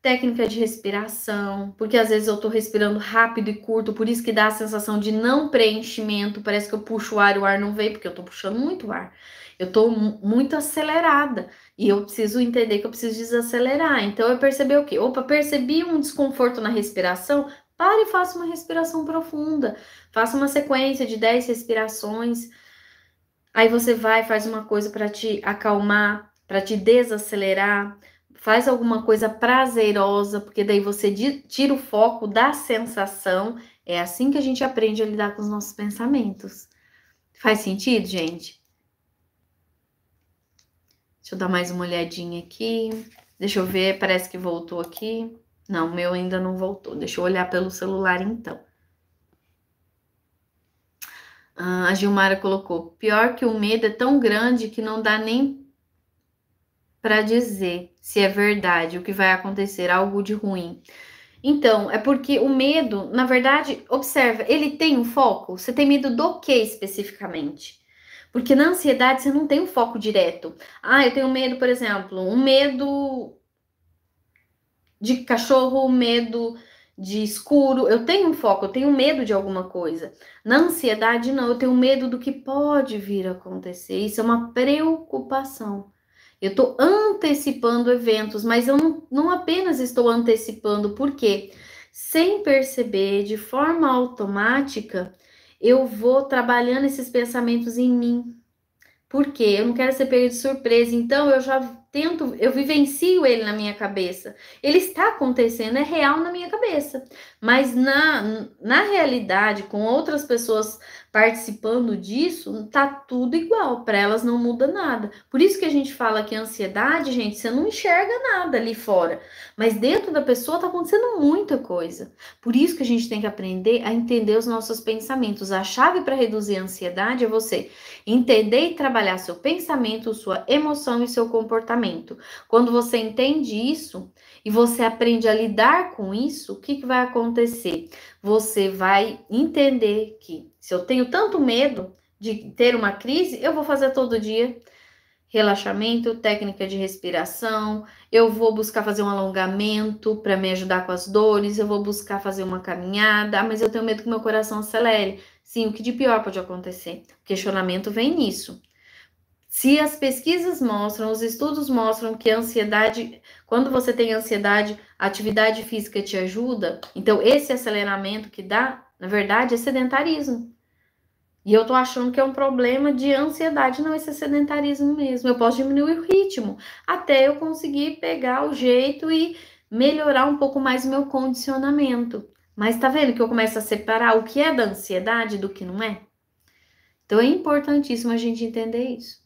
técnica de respiração, porque às vezes eu tô respirando rápido e curto, por isso que dá a sensação de não preenchimento, parece que eu puxo o ar e o ar não vem, porque eu tô puxando muito ar. Eu tô muito acelerada e eu preciso entender que eu preciso desacelerar. Então eu percebi o quê? Opa, percebi um desconforto na respiração, Pare e faça uma respiração profunda. Faça uma sequência de 10 respirações. Aí você vai, faz uma coisa para te acalmar, para te desacelerar, faz alguma coisa prazerosa, porque daí você tira o foco da sensação. É assim que a gente aprende a lidar com os nossos pensamentos. Faz sentido, gente? Deixa eu dar mais uma olhadinha aqui. Deixa eu ver, parece que voltou aqui. Não, meu ainda não voltou. Deixa eu olhar pelo celular então. Ah, a Gilmara colocou: pior que o medo é tão grande que não dá nem para dizer se é verdade, o que vai acontecer, algo de ruim. Então, é porque o medo, na verdade, observa, ele tem um foco? Você tem medo do que especificamente? Porque na ansiedade você não tem um foco direto. Ah, eu tenho medo, por exemplo, um medo de cachorro, um medo de escuro. Eu tenho um foco, eu tenho medo de alguma coisa. Na ansiedade, não, eu tenho medo do que pode vir a acontecer. Isso é uma preocupação. Eu estou antecipando eventos, mas eu não, não apenas estou antecipando, porque sem perceber, de forma automática, eu vou trabalhando esses pensamentos em mim. Por quê? Eu não quero ser pego de surpresa, então eu já tento, eu vivencio ele na minha cabeça. Ele está acontecendo, é real na minha cabeça. Mas na, na realidade, com outras pessoas participando disso, tá tudo igual. Para elas não muda nada. Por isso que a gente fala que ansiedade, gente, você não enxerga nada ali fora. Mas dentro da pessoa tá acontecendo muita coisa. Por isso que a gente tem que aprender a entender os nossos pensamentos. A chave para reduzir a ansiedade é você entender e trabalhar seu pensamento, sua emoção e seu comportamento comportamento. Quando você entende isso e você aprende a lidar com isso, o que, que vai acontecer? Você vai entender que se eu tenho tanto medo de ter uma crise, eu vou fazer todo dia relaxamento, técnica de respiração, eu vou buscar fazer um alongamento para me ajudar com as dores, eu vou buscar fazer uma caminhada, ah, mas eu tenho medo que meu coração acelere. Sim, o que de pior pode acontecer? O questionamento vem nisso. Se as pesquisas mostram, os estudos mostram que a ansiedade, quando você tem ansiedade, a atividade física te ajuda, então esse aceleramento que dá, na verdade, é sedentarismo. E eu tô achando que é um problema de ansiedade, não, esse é sedentarismo mesmo. Eu posso diminuir o ritmo até eu conseguir pegar o jeito e melhorar um pouco mais o meu condicionamento. Mas tá vendo que eu começo a separar o que é da ansiedade do que não é? Então é importantíssimo a gente entender isso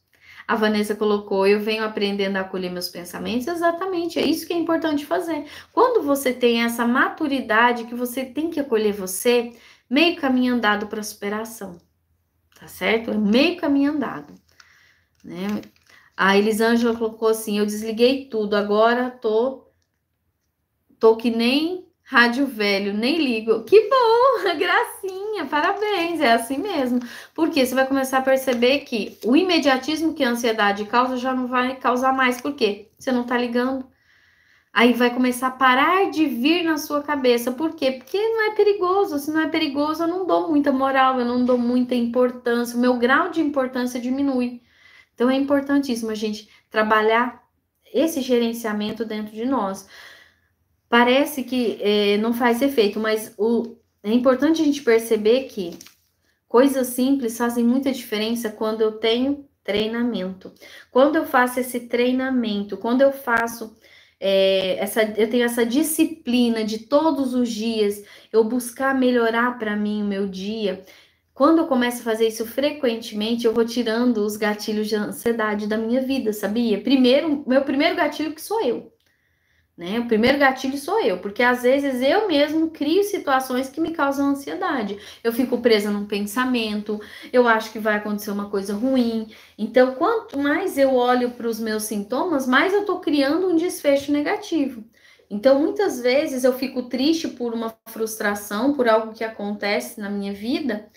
a Vanessa colocou, eu venho aprendendo a acolher meus pensamentos. Exatamente, é isso que é importante fazer. Quando você tem essa maturidade que você tem que acolher você, meio caminho andado para a superação. Tá certo? É meio caminho andado. Né? A Elisângela colocou assim: eu desliguei tudo, agora tô tô que nem Rádio velho, nem ligo. Que bom, gracinha, parabéns, é assim mesmo. Porque você vai começar a perceber que o imediatismo que a ansiedade causa já não vai causar mais. Por quê? Você não tá ligando. Aí vai começar a parar de vir na sua cabeça. Por quê? Porque não é perigoso. Se não é perigoso, eu não dou muita moral, eu não dou muita importância. O meu grau de importância diminui. Então é importantíssimo a gente trabalhar esse gerenciamento dentro de nós parece que é, não faz efeito, mas o, é importante a gente perceber que coisas simples fazem muita diferença quando eu tenho treinamento. Quando eu faço esse treinamento, quando eu faço é, essa, eu tenho essa disciplina de todos os dias eu buscar melhorar para mim o meu dia. Quando eu começo a fazer isso frequentemente, eu vou tirando os gatilhos de ansiedade da minha vida, sabia? Primeiro, meu primeiro gatilho que sou eu. Né? O primeiro gatilho sou eu, porque às vezes eu mesmo crio situações que me causam ansiedade. Eu fico presa num pensamento, eu acho que vai acontecer uma coisa ruim. Então, quanto mais eu olho para os meus sintomas, mais eu estou criando um desfecho negativo. Então, muitas vezes eu fico triste por uma frustração, por algo que acontece na minha vida,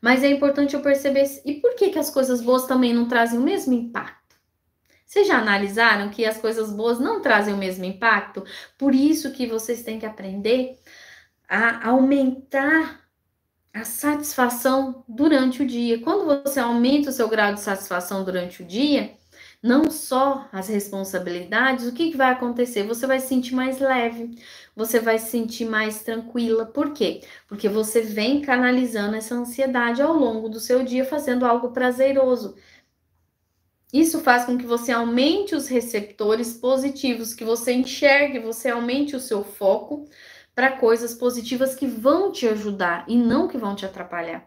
mas é importante eu perceber e por que, que as coisas boas também não trazem o mesmo impacto. Vocês já analisaram que as coisas boas não trazem o mesmo impacto? Por isso que vocês têm que aprender a aumentar a satisfação durante o dia. Quando você aumenta o seu grau de satisfação durante o dia, não só as responsabilidades, o que, que, vai acontecer? Você vai se sentir mais leve, você vai se sentir mais tranquila. Por quê? Porque você vem canalizando essa ansiedade ao longo do seu dia fazendo algo prazeroso. Isso faz com que você aumente os receptores positivos, que você enxergue, você aumente o seu foco para coisas positivas que vão te ajudar e não que vão te atrapalhar.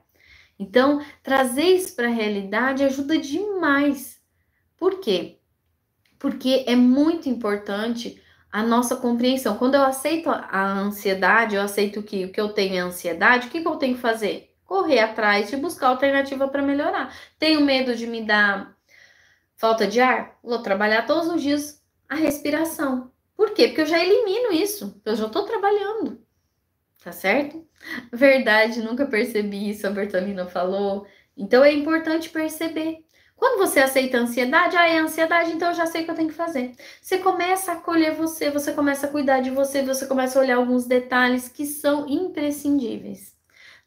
Então, trazer isso para a realidade ajuda demais. Por quê? Porque é muito importante a nossa compreensão. Quando eu aceito a ansiedade, eu aceito que o que eu tenho é ansiedade, o que, que eu tenho que fazer? Correr atrás e buscar alternativa para melhorar. Tenho medo de me dar Falta de ar? Vou trabalhar todos os dias a respiração. Por quê? Porque eu já elimino isso. Eu já estou trabalhando. Tá certo? Verdade, nunca percebi isso, a Bertolina falou. Então é importante perceber. Quando você aceita a ansiedade, ah, é ansiedade, então eu já sei o que eu tenho que fazer. Você começa a acolher você, você começa a cuidar de você, você começa a olhar alguns detalhes que são imprescindíveis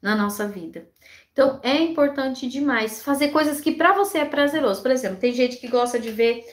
na nossa vida. Então, é importante demais fazer coisas que para você é prazeroso. Por exemplo, tem gente que gosta de ver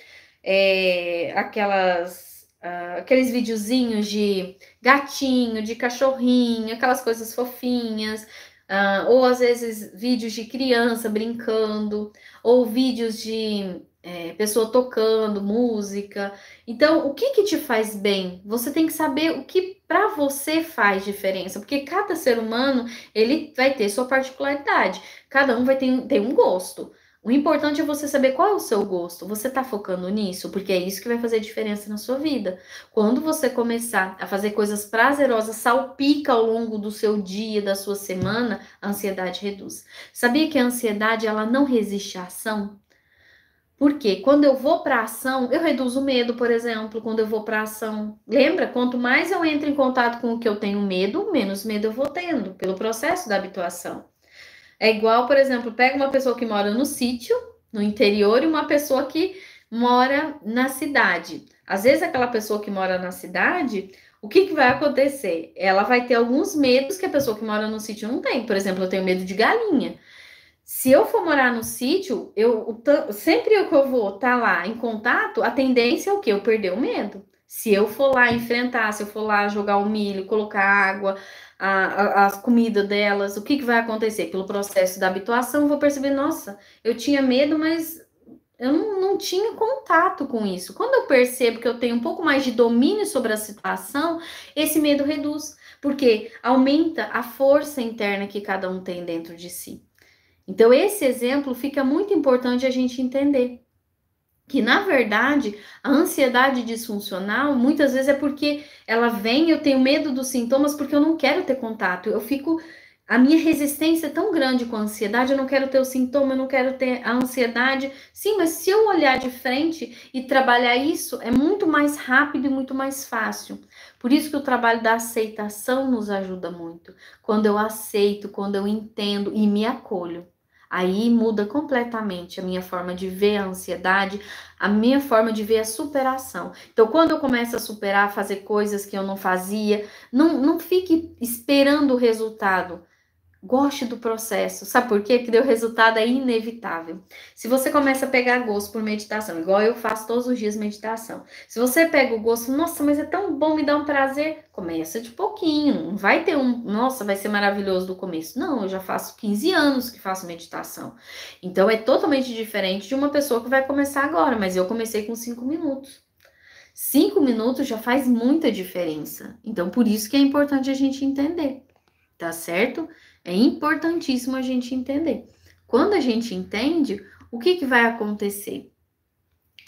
é, aquelas, uh, aqueles videozinhos de gatinho, de cachorrinho, aquelas coisas fofinhas. Uh, ou às vezes vídeos de criança brincando, ou vídeos de é, pessoa tocando música. Então, o que que te faz bem? Você tem que saber o que para você faz diferença, porque cada ser humano ele vai ter sua particularidade. Cada um vai ter, ter um gosto. O importante é você saber qual é o seu gosto. Você está focando nisso, porque é isso que vai fazer diferença na sua vida. Quando você começar a fazer coisas prazerosas, salpica ao longo do seu dia, da sua semana, a ansiedade reduz. Sabia que a ansiedade ela não resiste à ação? Porque quando eu vou para ação, eu reduzo o medo, por exemplo, quando eu vou para ação. Lembra? Quanto mais eu entro em contato com o que eu tenho medo, menos medo eu vou tendo, pelo processo da habituação. É igual, por exemplo, pega uma pessoa que mora no sítio, no interior, e uma pessoa que mora na cidade. Às vezes, aquela pessoa que mora na cidade, o que, que vai acontecer? Ela vai ter alguns medos que a pessoa que mora no sítio não tem. Por exemplo, eu tenho medo de galinha se eu for morar no sítio, eu sempre que eu vou estar tá lá em contato, a tendência é o quê? Eu perder o medo. Se eu for lá enfrentar, se eu for lá jogar o milho, colocar água, a, a, as comidas delas, o que, que vai acontecer? Pelo processo da habituação, eu vou perceber, nossa, eu tinha medo, mas eu não, não, tinha contato com isso. Quando eu percebo que eu tenho um pouco mais de domínio sobre a situação, esse medo reduz, porque aumenta a força interna que cada um tem dentro de si. Então, esse exemplo fica muito importante a gente entender. Que, na verdade, a ansiedade disfuncional muitas vezes é porque ela vem, eu tenho medo dos sintomas porque eu não quero ter contato. Eu fico. A minha resistência é tão grande com a ansiedade, eu não quero ter o sintoma, eu não quero ter a ansiedade. Sim, mas se eu olhar de frente e trabalhar isso, é muito mais rápido e muito mais fácil. Por isso que o trabalho da aceitação nos ajuda muito. Quando eu aceito, quando eu entendo e me acolho. Aí muda completamente a minha forma de ver a ansiedade, a minha forma de ver a superação. Então, quando eu começo a superar, fazer coisas que eu não fazia, não, não fique esperando o resultado. Goste do processo. Sabe por quê? Porque o resultado é inevitável. Se você começa a pegar gosto por meditação, igual eu faço todos os dias meditação. Se você pega o gosto, nossa, mas é tão bom, me dá um prazer. Começa de pouquinho. Não vai ter um, nossa, vai ser maravilhoso do começo. Não, eu já faço 15 anos que faço meditação. Então é totalmente diferente de uma pessoa que vai começar agora, mas eu comecei com 5 minutos. Cinco minutos já faz muita diferença. Então, por isso que é importante a gente entender, tá certo? É importantíssimo a gente entender. Quando a gente entende, o que, que vai acontecer?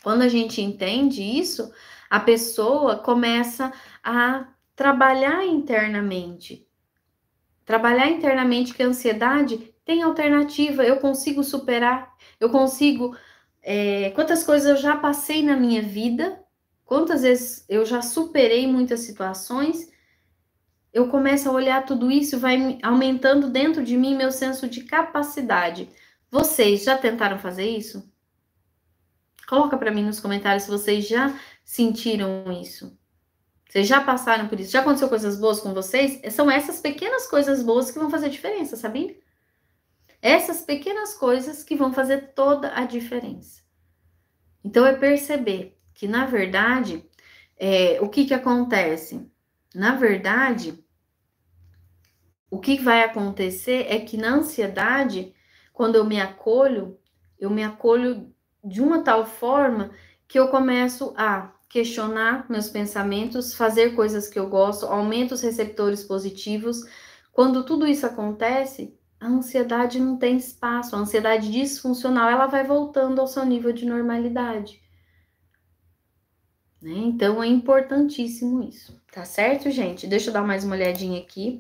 Quando a gente entende isso, a pessoa começa a trabalhar internamente. Trabalhar internamente que a ansiedade tem alternativa, eu consigo superar, eu consigo. É, quantas coisas eu já passei na minha vida, quantas vezes eu já superei muitas situações eu começo a olhar tudo isso, vai aumentando dentro de mim meu senso de capacidade. Vocês já tentaram fazer isso? Coloca para mim nos comentários se vocês já sentiram isso. Vocês já passaram por isso? Já aconteceu coisas boas com vocês? É, são essas pequenas coisas boas que vão fazer diferença, sabia? Essas pequenas coisas que vão fazer toda a diferença. Então é perceber que na verdade é, o que que acontece? Na verdade, o que vai acontecer é que na ansiedade, quando eu me acolho, eu me acolho de uma tal forma que eu começo a questionar meus pensamentos, fazer coisas que eu gosto, aumento os receptores positivos. Quando tudo isso acontece, a ansiedade não tem espaço, a ansiedade disfuncional ela vai voltando ao seu nível de normalidade. Né? Então é importantíssimo isso, tá certo, gente? Deixa eu dar mais uma olhadinha aqui.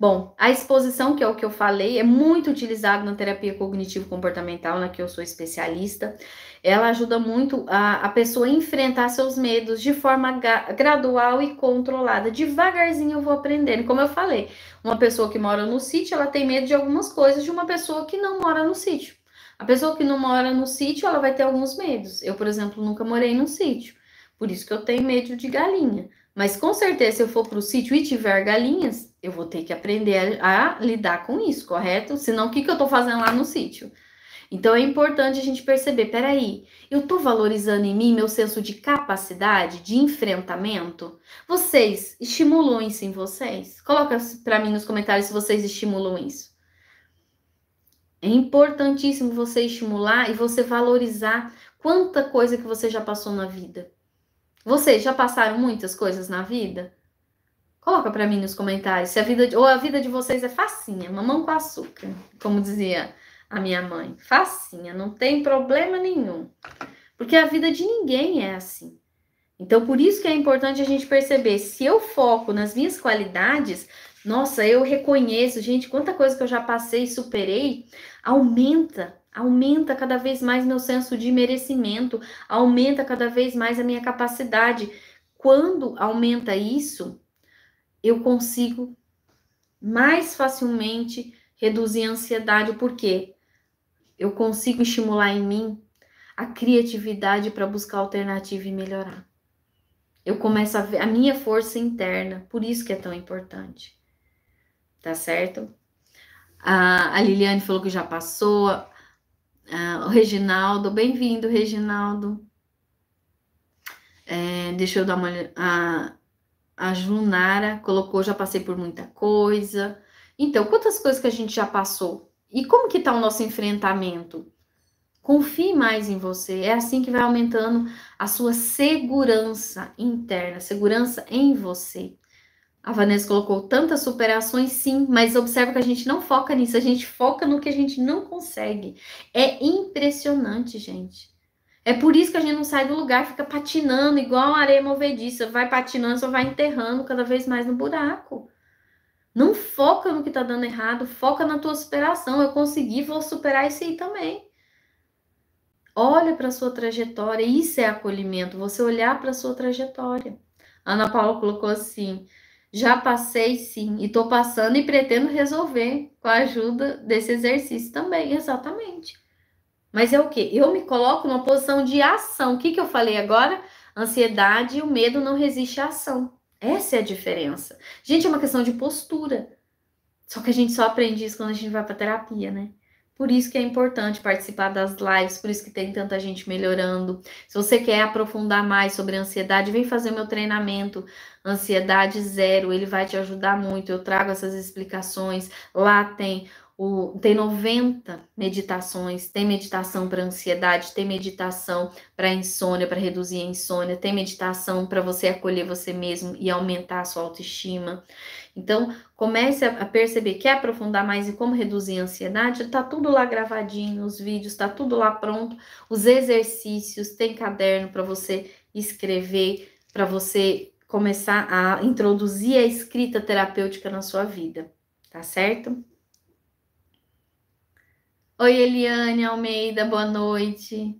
Bom, a exposição, que é o que eu falei, é muito utilizada na terapia cognitivo-comportamental, na que eu sou especialista. Ela ajuda muito a, a pessoa enfrentar seus medos de forma gradual e controlada. Devagarzinho eu vou aprendendo. Como eu falei, uma pessoa que mora no sítio, ela tem medo de algumas coisas de uma pessoa que não mora no sítio. A pessoa que não mora no sítio, ela vai ter alguns medos. Eu, por exemplo, nunca morei num sítio. Por isso que eu tenho medo de galinha. Mas com certeza, se eu for para o sítio e tiver galinhas, eu vou ter que aprender a, a lidar com isso, correto? Senão, o que, que eu estou fazendo lá no sítio? Então é importante a gente perceber, peraí, eu estou valorizando em mim meu senso de capacidade, de enfrentamento? Vocês estimulam isso em vocês? Coloca para mim nos comentários se vocês estimulam isso. É importantíssimo você estimular e você valorizar quanta coisa que você já passou na vida. Vocês já passaram muitas coisas na vida? Coloca para mim nos comentários se a vida de, ou a vida de vocês é facinha, mamão com açúcar, como dizia a minha mãe. Facinha, não tem problema nenhum. Porque a vida de ninguém é assim. Então, por isso que é importante a gente perceber, se eu foco nas minhas qualidades, nossa, eu reconheço, gente, quanta coisa que eu já passei e superei, aumenta, aumenta cada vez mais meu senso de merecimento, aumenta cada vez mais a minha capacidade. Quando aumenta isso, eu consigo mais facilmente reduzir a ansiedade, porque eu consigo estimular em mim a criatividade para buscar alternativa e melhorar. Eu começo a ver a minha força interna, por isso que é tão importante. Tá certo? A, Liliane falou que já passou. o Reginaldo, bem-vindo, Reginaldo. É, deixa eu dar uma olhada. A Junara colocou, já passei por muita coisa. Então, quantas coisas que a gente já passou? E como que tá o nosso enfrentamento? Confie mais em você. É assim que vai aumentando a sua segurança interna, segurança em você. A Vanessa colocou tantas superações, sim, mas observa que a gente não foca nisso, a gente foca no que a gente não consegue. É impressionante, gente. É por isso que a gente não sai do lugar, fica patinando igual a areia movediça, vai patinando, só vai enterrando cada vez mais no buraco. Não foca no que tá dando errado, foca na tua superação. Eu consegui, vou superar isso aí também. Olha para sua trajetória, isso é acolhimento, você olhar para sua trajetória. Ana Paula colocou assim: já passei sim, e estou passando e pretendo resolver com a ajuda desse exercício também. Exatamente. Mas é o que? Eu me coloco numa posição de ação. O que, que eu falei agora? Ansiedade e o medo não resiste à ação. Essa é a diferença. Gente, é uma questão de postura. Só que a gente só aprende isso quando a gente vai para terapia, né? Por isso que é importante participar das lives, por isso que tem tanta gente melhorando. Se você quer aprofundar mais sobre ansiedade, vem fazer meu treinamento Ansiedade Zero, ele vai te ajudar muito. Eu trago essas explicações. Lá tem o, tem 90 meditações, tem meditação para ansiedade, tem meditação para insônia, para reduzir a insônia, tem meditação para você acolher você mesmo e aumentar a sua autoestima. Então, comece a, a perceber, quer aprofundar mais em como reduzir a ansiedade? Tá tudo lá gravadinho, os vídeos, tá tudo lá pronto, os exercícios, tem caderno para você escrever, para você começar a introduzir a escrita terapêutica na sua vida, tá certo? Oi, Eliane Almeida, boa noite.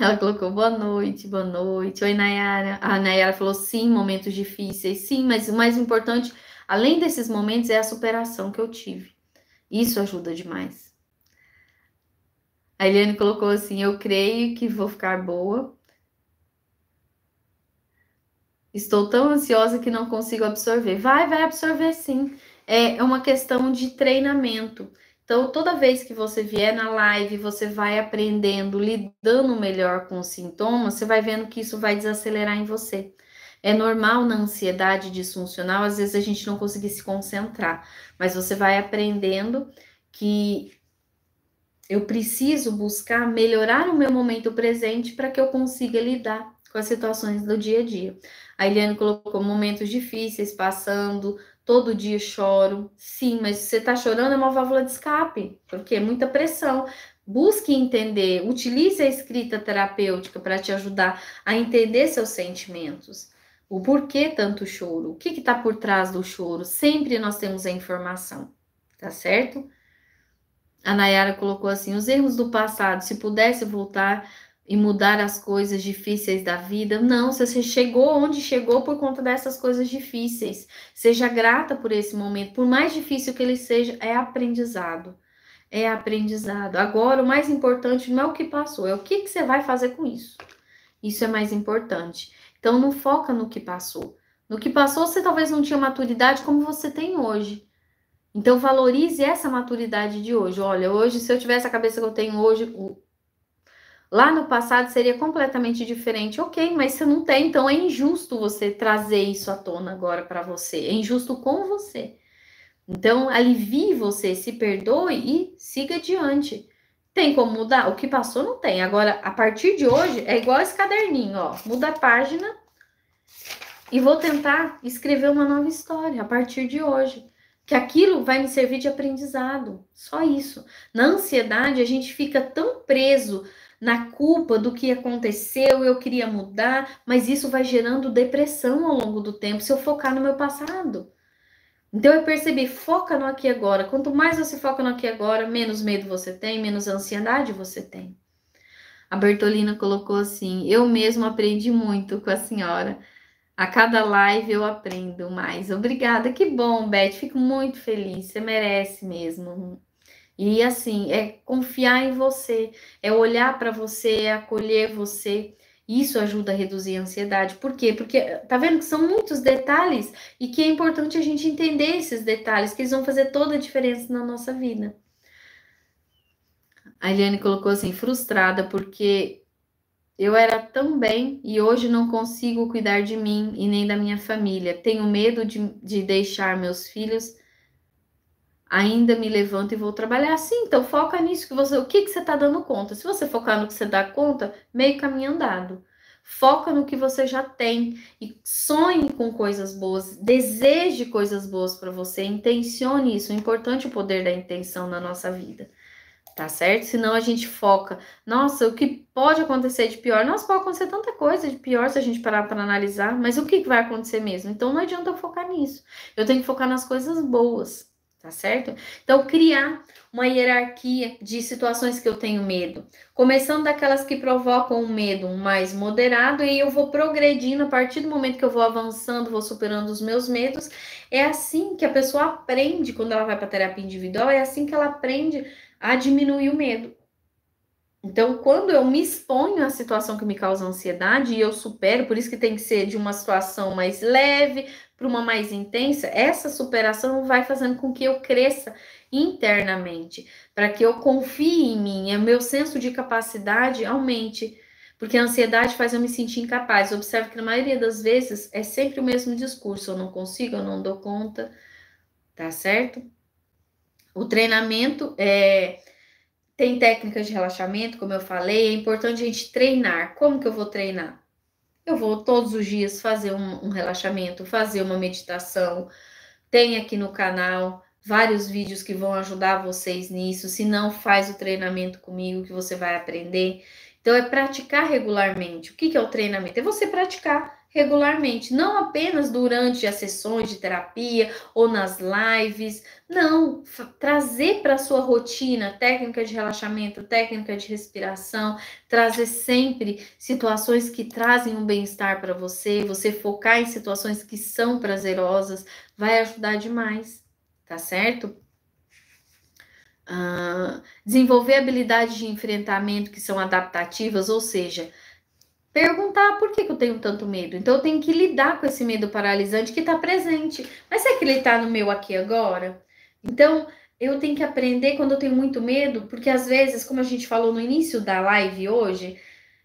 Ela colocou boa noite, boa noite. Oi, Nayara. A Nayara falou sim, momentos difíceis. Sim, mas o mais importante, além desses momentos, é a superação que eu tive. Isso ajuda demais. A Eliane colocou assim: eu creio que vou ficar boa. Estou tão ansiosa que não consigo absorver. Vai, vai absorver sim. É, é uma questão de treinamento. Então, toda vez que você vier na live, você vai aprendendo, lidando melhor com os sintomas, você vai vendo que isso vai desacelerar em você. É normal na ansiedade disfuncional, às vezes a gente não conseguir se concentrar, mas você vai aprendendo que eu preciso buscar melhorar o meu momento presente para que eu consiga lidar com as situações do dia a dia. A Eliane colocou momentos difíceis passando, todo dia choro. Sim, mas você está chorando é uma válvula de escape, porque é muita pressão. Busque entender, utilize a escrita terapêutica para te ajudar a entender seus sentimentos. O porquê tanto choro? O que está por trás do choro? Sempre nós temos a informação, tá certo? A Nayara colocou assim: os erros do passado, se pudesse voltar, e mudar as coisas difíceis da vida. Não, você chegou onde chegou por conta dessas coisas difíceis. Seja grata por esse momento, por mais difícil que ele seja, é aprendizado. É aprendizado. Agora, o mais importante não é o que passou, é o que, que você vai fazer com isso. Isso é mais importante. Então, não foca no que passou. No que passou, você talvez não tinha maturidade como você tem hoje. Então, valorize essa maturidade de hoje. Olha, hoje, se eu tivesse a cabeça que eu tenho hoje, lá no passado seria completamente diferente. Ok, mas você não tem, então é injusto você trazer isso à tona agora para você. É injusto com você. Então, alivie você, se perdoe e siga adiante. Tem como mudar? O que passou não tem. Agora, a partir de hoje, é igual esse caderninho, ó. Muda a página e vou tentar escrever uma nova história a partir de hoje que aquilo vai me servir de aprendizado. Só isso. Na ansiedade, a gente fica tão preso na culpa do que aconteceu, eu queria mudar, mas isso vai gerando depressão ao longo do tempo se eu focar no meu passado. Então eu percebi, foca no aqui agora. Quanto mais você foca no aqui agora, menos medo você tem, menos ansiedade você tem. A Bertolina colocou assim: "Eu mesmo aprendi muito com a senhora. A cada live eu aprendo mais. Obrigada, que bom, Beth. Fico muito feliz. Você merece mesmo e assim, é confiar em você, é olhar para você, é acolher você. Isso ajuda a reduzir a ansiedade. Por quê? Porque tá vendo que são muitos detalhes e que é importante a gente entender esses detalhes, que eles vão fazer toda a diferença na nossa vida. A Eliane colocou assim, frustrada porque eu era tão bem e hoje não consigo cuidar de mim e nem da minha família. Tenho medo de, de deixar meus filhos ainda me levanto e vou trabalhar. Sim, então foca nisso que você, o que, que você está dando conta. Se você focar no que você dá conta, meio caminho andado. Foca no que você já tem e sonhe com coisas boas, deseje coisas boas para você, intencione isso. É importante o poder da intenção na nossa vida, tá certo? Senão a gente foca, nossa, o que pode acontecer de pior? Nossa, pode acontecer tanta coisa de pior se a gente parar para analisar, mas o que vai acontecer mesmo? Então não adianta eu focar nisso. Eu tenho que focar nas coisas boas tá certo? Então, criar uma hierarquia de situações que eu tenho medo, começando daquelas que provocam um medo mais moderado, e eu vou progredindo a partir do momento que eu vou avançando, vou superando os meus medos. É assim que a pessoa aprende quando ela vai para terapia individual, é assim que ela aprende a diminuir o medo. Então, quando eu me exponho à situação que me causa ansiedade e eu supero, por isso que tem que ser de uma situação mais leve, para uma mais intensa, essa superação vai fazendo com que eu cresça internamente, para que eu confie em mim, o meu senso de capacidade aumente, porque a ansiedade faz eu me sentir incapaz. observo que na maioria das vezes é sempre o mesmo discurso: eu não consigo, eu não dou conta, tá certo? O treinamento é, tem técnicas de relaxamento, como eu falei, é importante a gente treinar. Como que eu vou treinar? Eu vou todos os dias fazer um, um relaxamento, fazer uma meditação. Tem aqui no canal vários vídeos que vão ajudar vocês nisso. Se não, faz o treinamento comigo que você vai aprender. Então, é praticar regularmente. O que, que é o treinamento? É você praticar regularmente, não apenas durante as sessões de terapia ou nas lives, não, trazer para sua rotina técnica de relaxamento, técnica de respiração, trazer sempre situações que trazem um bem-estar para você, você focar em situações que são prazerosas, vai ajudar demais, tá certo? Uh, desenvolver habilidades de enfrentamento que são adaptativas, ou seja, perguntar por que, que, eu tenho tanto medo. Então eu tenho que lidar com esse medo paralisante que está presente. Mas será que ele está no meu aqui agora? Então eu tenho que aprender quando eu tenho muito medo, porque às vezes, como a gente falou no início da live hoje,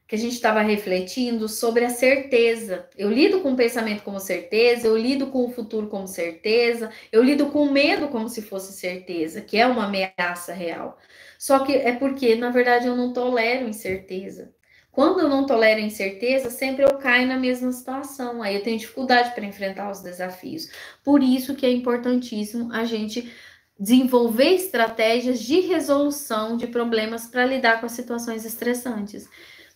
que a gente estava refletindo sobre a certeza. Eu lido com o pensamento como certeza, eu lido com o futuro como certeza, eu lido com o medo como se fosse certeza, que é uma ameaça real. Só que é porque, na verdade, eu não tolero incerteza. Quando eu não tolero incerteza, sempre eu caio na mesma situação. Aí eu tenho dificuldade para enfrentar os desafios. Por isso que é importantíssimo a gente desenvolver estratégias de resolução de problemas para lidar com as situações estressantes.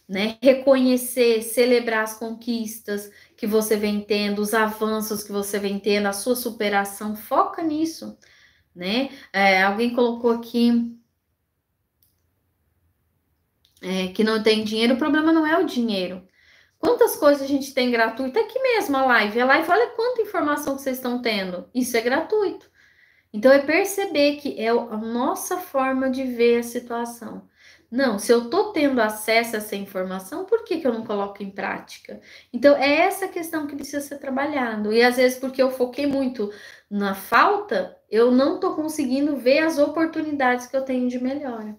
Né? Reconhecer, celebrar as conquistas que você vem tendo, os avanços que você vem tendo, a sua superação, foca nisso, né? É, alguém colocou aqui é, que não tem dinheiro, o problema não é o dinheiro. Quantas coisas a gente tem gratuita é aqui mesmo, a live. A é live, olha quanta informação que vocês estão tendo. Isso é gratuito. Então, é perceber que é a nossa forma de ver a situação. Não, se eu estou tendo acesso a essa informação, por que, que eu não coloco em prática? Então, é essa questão que precisa ser trabalhado. E às vezes, porque eu foquei muito na falta, eu não estou conseguindo ver as oportunidades que eu tenho de melhora.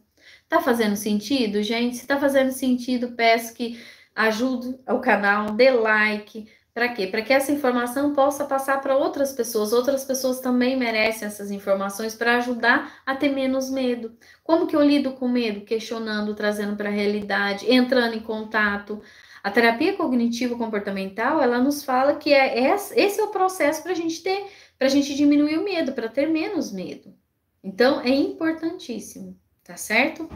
Tá fazendo sentido, gente? Se tá fazendo sentido, peço que ajude o canal, dê like. Para quê? Para que essa informação possa passar para outras pessoas. Outras pessoas também merecem essas informações para ajudar a ter menos medo. Como que eu lido com medo? Questionando, trazendo para a realidade, entrando em contato. A terapia cognitivo comportamental, ela nos fala que é esse é o processo para a gente ter, para a gente diminuir o medo, para ter menos medo. Então, é importantíssimo tá certo?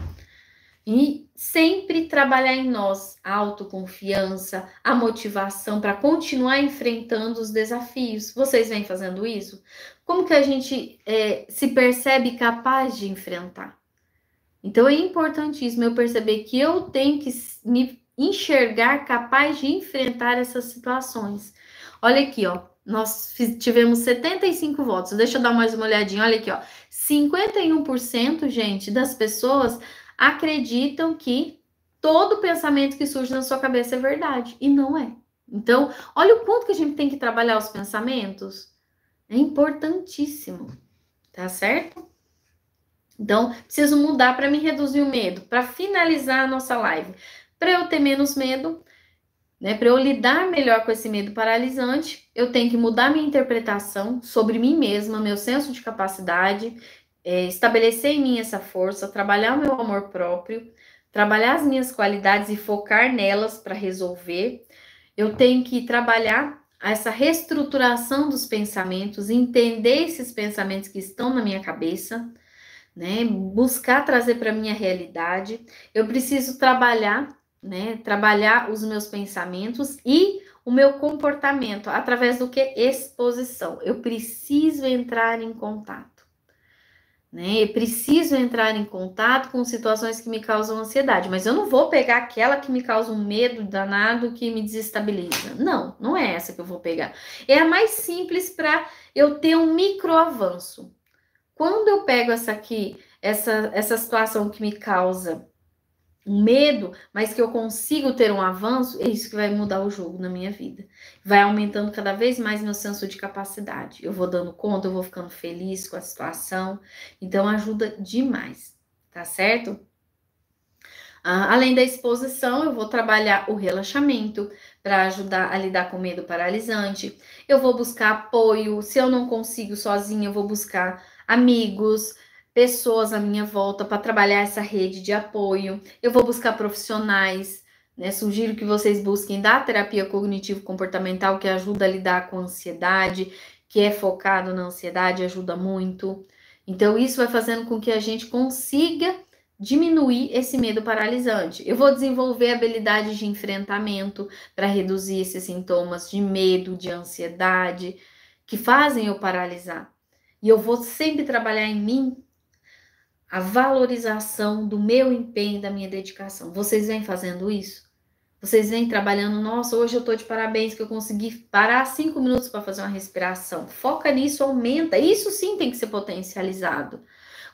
E sempre trabalhar em nós a autoconfiança, a motivação para continuar enfrentando os desafios. Vocês vêm fazendo isso? Como que a gente é, se percebe capaz de enfrentar? Então é importantíssimo eu perceber que eu tenho que me enxergar capaz de enfrentar essas situações. Olha aqui, ó. Nós tivemos 75 votos. Deixa eu dar mais uma olhadinha. Olha aqui, ó. 51%, gente, das pessoas acreditam que todo pensamento que surge na sua cabeça é verdade. E não é. Então, olha o quanto que a gente tem que trabalhar os pensamentos. É importantíssimo. Tá certo? Então, preciso mudar para me reduzir o medo. Para finalizar a nossa live. Para eu ter menos medo, né? Para eu lidar melhor com esse medo paralisante, eu tenho que mudar minha interpretação sobre mim mesma, meu senso de capacidade, é, estabelecer em mim essa força, trabalhar o meu amor próprio, trabalhar as minhas qualidades e focar nelas para resolver. Eu tenho que trabalhar essa reestruturação dos pensamentos, entender esses pensamentos que estão na minha cabeça, né? Buscar trazer para minha realidade. Eu preciso trabalhar né? Trabalhar os meus pensamentos e o meu comportamento através do que exposição. Eu preciso entrar em contato, né? Eu preciso entrar em contato com situações que me causam ansiedade, mas eu não vou pegar aquela que me causa um medo danado que me desestabiliza. Não, não é essa que eu vou pegar. É a mais simples para eu ter um micro avanço. Quando eu pego essa aqui, essa, essa situação que me causa um medo, mas que eu consigo ter um avanço, é isso que vai mudar o jogo na minha vida. Vai aumentando cada vez mais meu senso de capacidade. Eu vou dando conta, eu vou ficando feliz com a situação. Então ajuda demais, tá certo? Ah, além da exposição, eu vou trabalhar o relaxamento para ajudar a lidar com medo paralisante. Eu vou buscar apoio. Se eu não consigo sozinha, eu vou buscar amigos pessoas à minha volta para trabalhar essa rede de apoio. Eu vou buscar profissionais, né? Sugiro que vocês busquem da terapia cognitivo comportamental que ajuda a lidar com a ansiedade, que é focado na ansiedade, ajuda muito. Então isso vai fazendo com que a gente consiga diminuir esse medo paralisante. Eu vou desenvolver habilidades de enfrentamento para reduzir esses sintomas de medo, de ansiedade, que fazem eu paralisar. E eu vou sempre trabalhar em mim a valorização do meu empenho, da minha dedicação. Vocês vêm fazendo isso? Vocês vêm trabalhando, nossa, hoje eu estou de parabéns que eu consegui parar cinco minutos para fazer uma respiração. Foca nisso, aumenta. Isso sim tem que ser potencializado.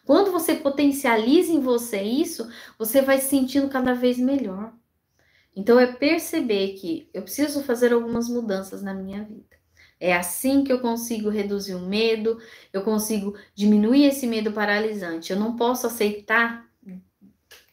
Quando você potencializa em você isso, você vai se sentindo cada vez melhor. Então é perceber que eu preciso fazer algumas mudanças na minha vida. É assim que eu consigo reduzir o medo, eu consigo diminuir esse medo paralisante. Eu não posso aceitar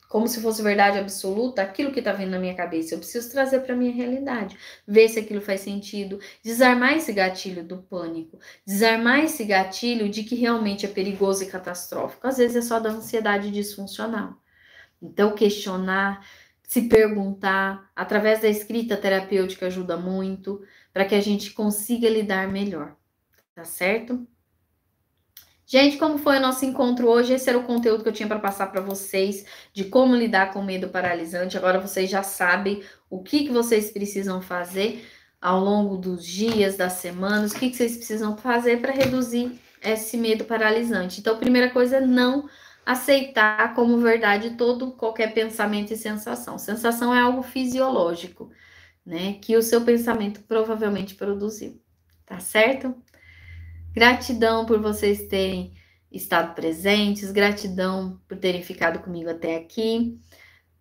como se fosse verdade absoluta aquilo que está vindo na minha cabeça. Eu preciso trazer para minha realidade, ver se aquilo faz sentido, desarmar esse gatilho do pânico, desarmar esse gatilho de que realmente é perigoso e catastrófico. Às vezes é só da ansiedade disfuncional. Então, questionar, se perguntar, através da escrita terapêutica ajuda muito para que a gente consiga lidar melhor, tá certo? Gente, como foi o nosso encontro hoje? Esse era o conteúdo que eu tinha para passar para vocês de como lidar com medo paralisante. Agora vocês já sabem o que, que vocês precisam fazer ao longo dos dias, das semanas, o que, que vocês precisam fazer para reduzir esse medo paralisante. Então, a primeira coisa é não aceitar como verdade todo qualquer pensamento e sensação. Sensação é algo fisiológico né? Que o seu pensamento provavelmente produziu, tá certo? Gratidão por vocês terem estado presentes, gratidão por terem ficado comigo até aqui.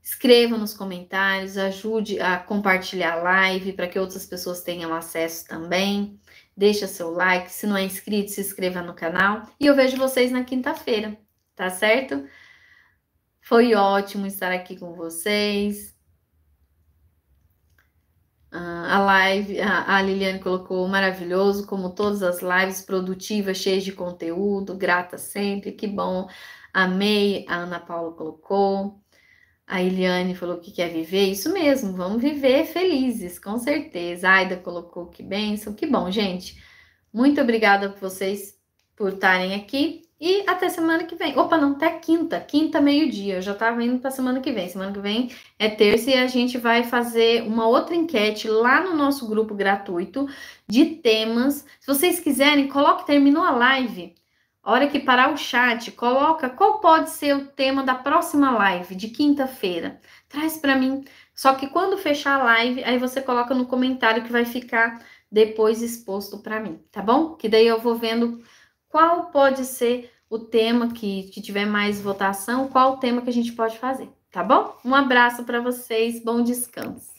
Escreva nos comentários, ajude a compartilhar a live para que outras pessoas tenham acesso também. Deixa seu like, se não é inscrito, se inscreva no canal e eu vejo vocês na quinta-feira, tá certo? Foi ótimo estar aqui com vocês a live, a Liliane colocou maravilhoso, como todas as lives, produtivas cheias de conteúdo, grata sempre, que bom. Amei, a Ana Paula colocou. A Eliane falou que quer viver, isso mesmo, vamos viver felizes, com certeza. A Aida colocou que bênção, que bom, gente. Muito obrigada por vocês por estarem aqui. E até semana que vem. Opa, não, até quinta. Quinta, meio-dia. Eu já estava indo para semana que vem. Semana que vem é terça e a gente vai fazer uma outra enquete lá no nosso grupo gratuito de temas. Se vocês quiserem, coloque, terminou a live. A hora que parar o chat, coloca qual pode ser o tema da próxima live de quinta-feira. Traz para mim. Só que quando fechar a live, aí você coloca no comentário que vai ficar depois exposto para mim, tá bom? Que daí eu vou vendo qual pode ser o tema que, que tiver mais votação, qual o tema que a gente pode fazer, tá bom? Um abraço para vocês, bom descanso.